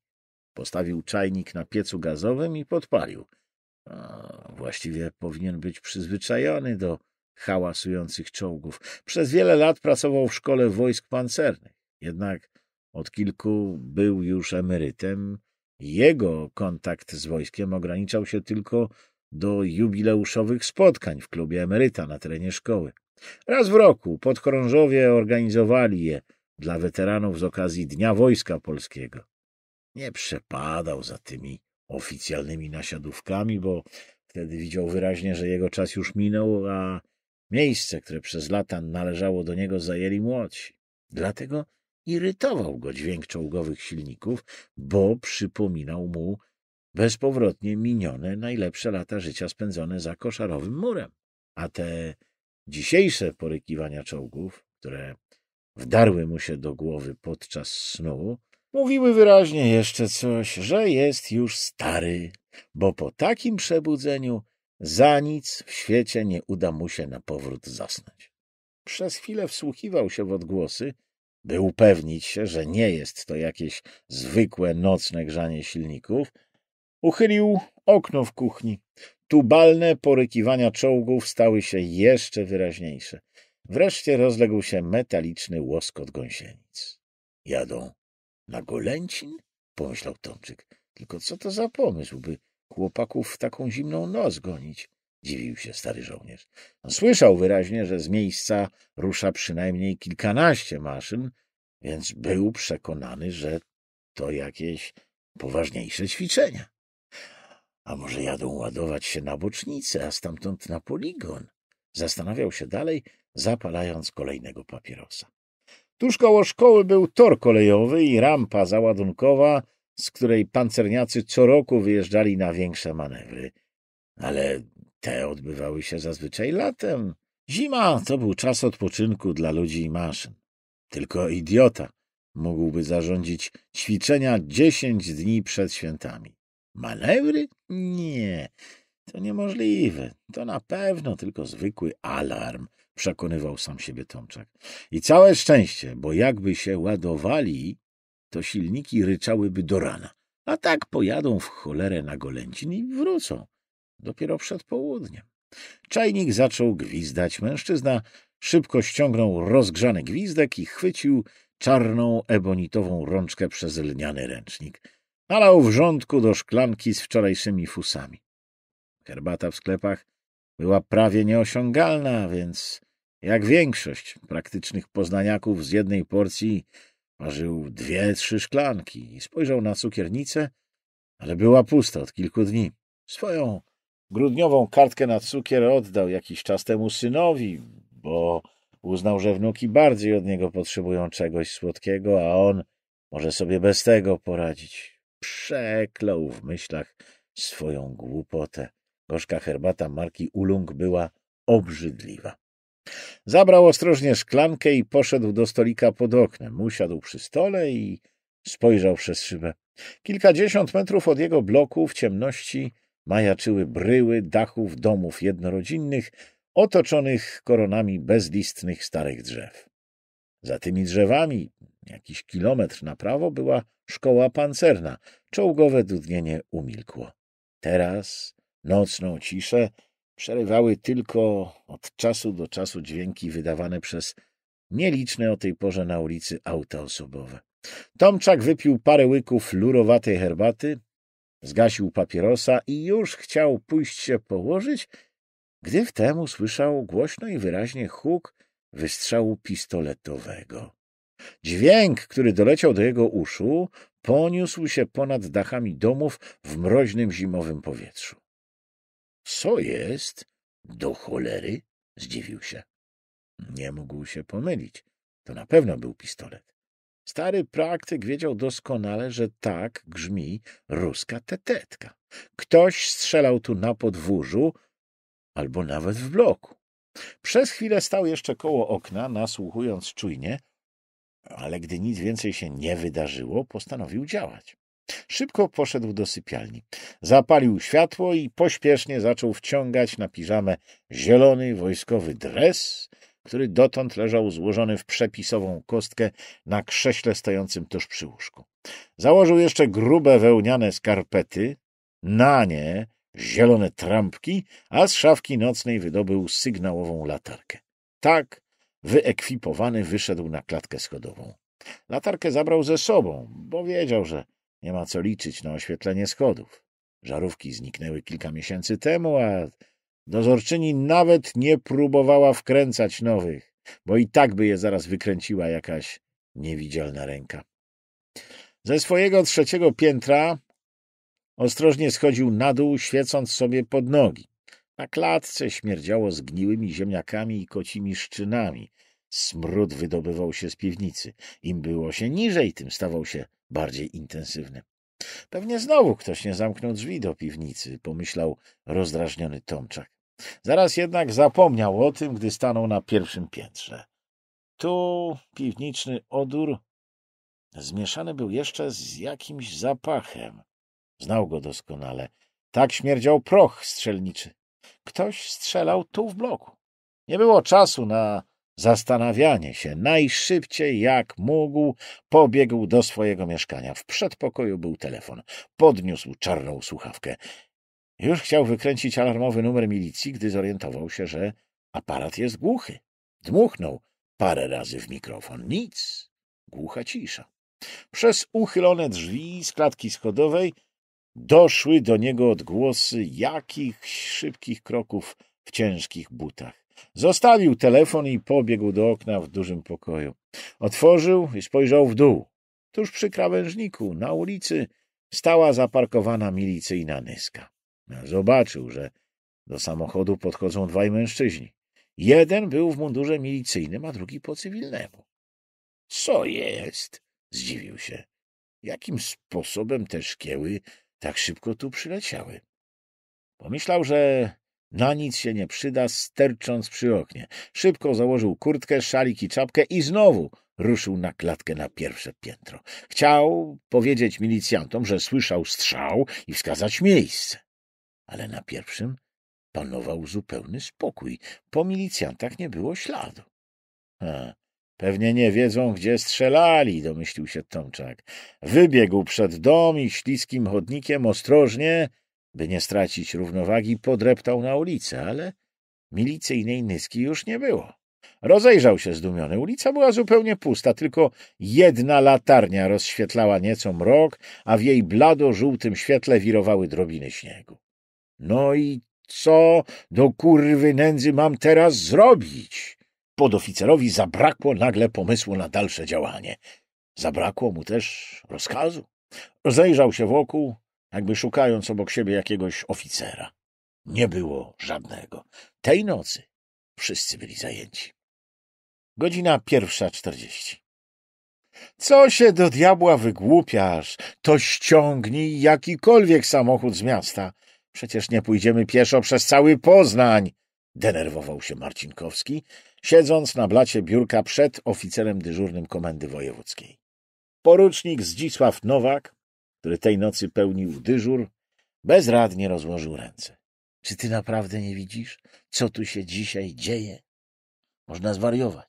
Postawił czajnik na piecu gazowym i podpalił. A, właściwie powinien być przyzwyczajony do hałasujących czołgów. Przez wiele lat pracował w szkole wojsk pancernych, jednak od kilku był już emerytem. Jego kontakt z wojskiem ograniczał się tylko do jubileuszowych spotkań w klubie emeryta na terenie szkoły. Raz w roku podchorążowie organizowali je dla weteranów z okazji Dnia Wojska Polskiego. Nie przepadał za tymi oficjalnymi nasiadówkami, bo wtedy widział wyraźnie, że jego czas już minął, a Miejsce, które przez lata należało do niego, zajęli młodsi. Dlatego irytował go dźwięk czołgowych silników, bo przypominał mu bezpowrotnie minione najlepsze lata życia spędzone za koszarowym murem. A te dzisiejsze porykiwania czołgów, które wdarły mu się do głowy podczas snu, mówiły wyraźnie jeszcze coś, że jest już stary, bo po takim przebudzeniu za nic w świecie nie uda mu się na powrót zasnąć. Przez chwilę wsłuchiwał się w odgłosy, by upewnić się, że nie jest to jakieś zwykłe nocne grzanie silników. Uchylił okno w kuchni. Tubalne porykiwania czołgów stały się jeszcze wyraźniejsze. Wreszcie rozległ się metaliczny łoskot gąsienic. Jadą na Golęcin? pomyślał Tomczyk. Tylko co to za pomysł, by chłopaków w taką zimną noc gonić? Dziwił się stary żołnierz. Słyszał wyraźnie, że z miejsca rusza przynajmniej kilkanaście maszyn, więc był przekonany, że to jakieś poważniejsze ćwiczenia. A może jadą ładować się na bocznicę, a stamtąd na poligon? Zastanawiał się dalej, zapalając kolejnego papierosa. Tuż koło szkoły był tor kolejowy i rampa załadunkowa z której pancerniacy co roku wyjeżdżali na większe manewry. Ale te odbywały się zazwyczaj latem. Zima to był czas odpoczynku dla ludzi i maszyn. Tylko idiota mógłby zarządzić ćwiczenia dziesięć dni przed świętami. Manewry? Nie, to niemożliwe. To na pewno tylko zwykły alarm, przekonywał sam siebie Tomczak. I całe szczęście, bo jakby się ładowali, to silniki ryczałyby do rana. A tak pojadą w cholerę na Golęcin i wrócą. Dopiero przed południem. Czajnik zaczął gwizdać. Mężczyzna szybko ściągnął rozgrzany gwizdek i chwycił czarną, ebonitową rączkę przez lniany ręcznik. Nalał wrzątku do szklanki z wczorajszymi fusami. Herbata w sklepach była prawie nieosiągalna, więc jak większość praktycznych poznaniaków z jednej porcji Ważył dwie, trzy szklanki i spojrzał na cukiernicę, ale była pusta od kilku dni. Swoją grudniową kartkę na cukier oddał jakiś czas temu synowi, bo uznał, że wnuki bardziej od niego potrzebują czegoś słodkiego, a on może sobie bez tego poradzić. Przeklął w myślach swoją głupotę. Gorzka herbata marki Ulung była obrzydliwa. Zabrał ostrożnie szklankę i poszedł do stolika pod oknem. Usiadł przy stole i spojrzał przez szybę. Kilkadziesiąt metrów od jego bloku w ciemności majaczyły bryły dachów domów jednorodzinnych, otoczonych koronami bezlistnych starych drzew. Za tymi drzewami, jakiś kilometr na prawo, była szkoła pancerna. Czołgowe dudnienie umilkło. Teraz nocną ciszę przerywały tylko od czasu do czasu dźwięki wydawane przez nieliczne o tej porze na ulicy auta osobowe. Tomczak wypił parę łyków lurowatej herbaty, zgasił papierosa i już chciał pójść się położyć, gdy wtem usłyszał głośno i wyraźnie huk wystrzału pistoletowego. Dźwięk, który doleciał do jego uszu, poniósł się ponad dachami domów w mroźnym zimowym powietrzu. Co jest? Do cholery? Zdziwił się. Nie mógł się pomylić. To na pewno był pistolet. Stary praktyk wiedział doskonale, że tak grzmi ruska tetetka. Ktoś strzelał tu na podwórzu albo nawet w bloku. Przez chwilę stał jeszcze koło okna, nasłuchując czujnie, ale gdy nic więcej się nie wydarzyło, postanowił działać. Szybko poszedł do sypialni. Zapalił światło i pośpiesznie zaczął wciągać na piżamę zielony wojskowy dres, który dotąd leżał złożony w przepisową kostkę na krześle stojącym tuż przy łóżku. Założył jeszcze grube wełniane skarpety, na nie zielone trampki, a z szafki nocnej wydobył sygnałową latarkę. Tak, wyekwipowany wyszedł na klatkę schodową. Latarkę zabrał ze sobą, bo wiedział, że nie ma co liczyć na oświetlenie schodów. Żarówki zniknęły kilka miesięcy temu, a dozorczyni nawet nie próbowała wkręcać nowych, bo i tak by je zaraz wykręciła jakaś niewidzialna ręka. Ze swojego trzeciego piętra ostrożnie schodził na dół, świecąc sobie pod nogi. Na klatce śmierdziało zgniłymi ziemniakami i kocimi szczynami. Smród wydobywał się z piwnicy. Im było się niżej, tym stawał się bardziej intensywny. Pewnie znowu ktoś nie zamknął drzwi do piwnicy, pomyślał rozdrażniony Tomczak. Zaraz jednak zapomniał o tym, gdy stanął na pierwszym piętrze. Tu piwniczny odór zmieszany był jeszcze z jakimś zapachem. Znał go doskonale. Tak śmierdział proch strzelniczy. Ktoś strzelał tu w bloku. Nie było czasu na Zastanawianie się, najszybciej jak mógł, pobiegł do swojego mieszkania. W przedpokoju był telefon. Podniósł czarną słuchawkę. Już chciał wykręcić alarmowy numer milicji, gdy zorientował się, że aparat jest głuchy. Dmuchnął parę razy w mikrofon. Nic. Głucha cisza. Przez uchylone drzwi z klatki schodowej doszły do niego odgłosy jakichś szybkich kroków w ciężkich butach. Zostawił telefon i pobiegł do okna w dużym pokoju. Otworzył i spojrzał w dół. Tuż przy krawężniku, na ulicy, stała zaparkowana milicyjna nyska. Zobaczył, że do samochodu podchodzą dwaj mężczyźni. Jeden był w mundurze milicyjnym, a drugi po cywilnemu. — Co jest? — zdziwił się. — Jakim sposobem te szkieły tak szybko tu przyleciały? Pomyślał, że na nic się nie przyda, stercząc przy oknie. Szybko założył kurtkę, szalik i czapkę i znowu ruszył na klatkę na pierwsze piętro. Chciał powiedzieć milicjantom, że słyszał strzał i wskazać miejsce. Ale na pierwszym panował zupełny spokój. Po milicjantach nie było śladu. A, pewnie nie wiedzą, gdzie strzelali, domyślił się Tomczak. Wybiegł przed dom i śliskim chodnikiem ostrożnie by nie stracić równowagi, podreptał na ulicę, ale milicyjnej nyski już nie było. Rozejrzał się zdumiony. Ulica była zupełnie pusta, tylko jedna latarnia rozświetlała nieco mrok, a w jej blado-żółtym świetle wirowały drobiny śniegu. No i co do kurwy nędzy mam teraz zrobić? Podoficerowi zabrakło nagle pomysłu na dalsze działanie. Zabrakło mu też rozkazu. Rozejrzał się wokół, jakby szukając obok siebie jakiegoś oficera. Nie było żadnego. Tej nocy wszyscy byli zajęci. Godzina pierwsza czterdzieści. Co się do diabła wygłupiasz? To ściągnij jakikolwiek samochód z miasta. Przecież nie pójdziemy pieszo przez cały Poznań, denerwował się Marcinkowski, siedząc na blacie biurka przed oficerem dyżurnym komendy wojewódzkiej. Porucznik Zdzisław Nowak który tej nocy pełnił dyżur, bezradnie rozłożył ręce. Czy ty naprawdę nie widzisz, co tu się dzisiaj dzieje? Można zwariować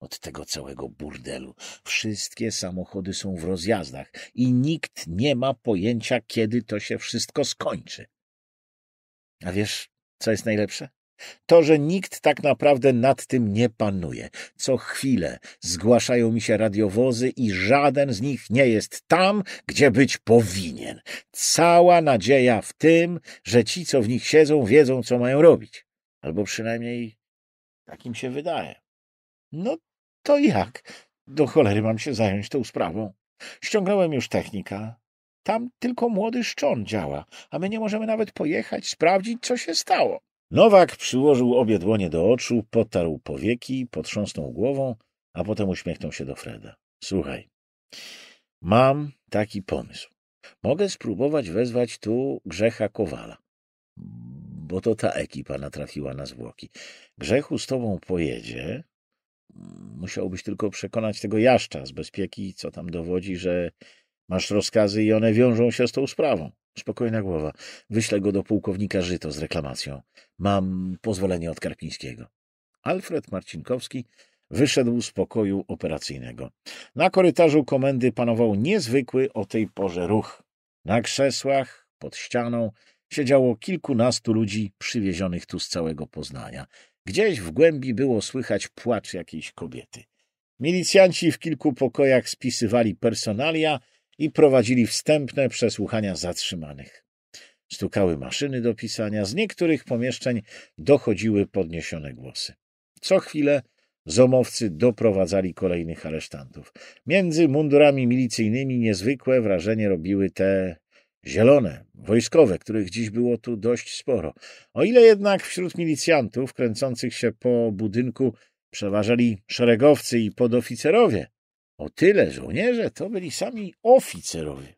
od tego całego burdelu. Wszystkie samochody są w rozjazdach i nikt nie ma pojęcia, kiedy to się wszystko skończy. A wiesz, co jest najlepsze? To, że nikt tak naprawdę nad tym nie panuje. Co chwilę zgłaszają mi się radiowozy i żaden z nich nie jest tam, gdzie być powinien. Cała nadzieja w tym, że ci, co w nich siedzą, wiedzą, co mają robić. Albo przynajmniej takim się wydaje. No to jak? Do cholery mam się zająć tą sprawą. Ściągnąłem już technika. Tam tylko młody szczon działa, a my nie możemy nawet pojechać, sprawdzić, co się stało. Nowak przyłożył obie dłonie do oczu, potarł powieki, potrząsnął głową, a potem uśmiechnął się do Freda. Słuchaj, mam taki pomysł. Mogę spróbować wezwać tu Grzecha Kowala, bo to ta ekipa natrafiła na zwłoki. Grzechu z tobą pojedzie. Musiałbyś tylko przekonać tego jaszcza z bezpieki, co tam dowodzi, że masz rozkazy i one wiążą się z tą sprawą. Spokojna głowa. Wyślę go do pułkownika Żyto z reklamacją. Mam pozwolenie od Karpińskiego. Alfred Marcinkowski wyszedł z pokoju operacyjnego. Na korytarzu komendy panował niezwykły o tej porze ruch. Na krzesłach, pod ścianą, siedziało kilkunastu ludzi przywiezionych tu z całego Poznania. Gdzieś w głębi było słychać płacz jakiejś kobiety. Milicjanci w kilku pokojach spisywali personalia – i prowadzili wstępne przesłuchania zatrzymanych. Stukały maszyny do pisania, z niektórych pomieszczeń dochodziły podniesione głosy. Co chwilę Zomowcy doprowadzali kolejnych aresztantów. Między mundurami milicyjnymi niezwykłe wrażenie robiły te zielone, wojskowe, których dziś było tu dość sporo. O ile jednak wśród milicjantów kręcących się po budynku przeważali szeregowcy i podoficerowie, o tyle żołnierze to byli sami oficerowie.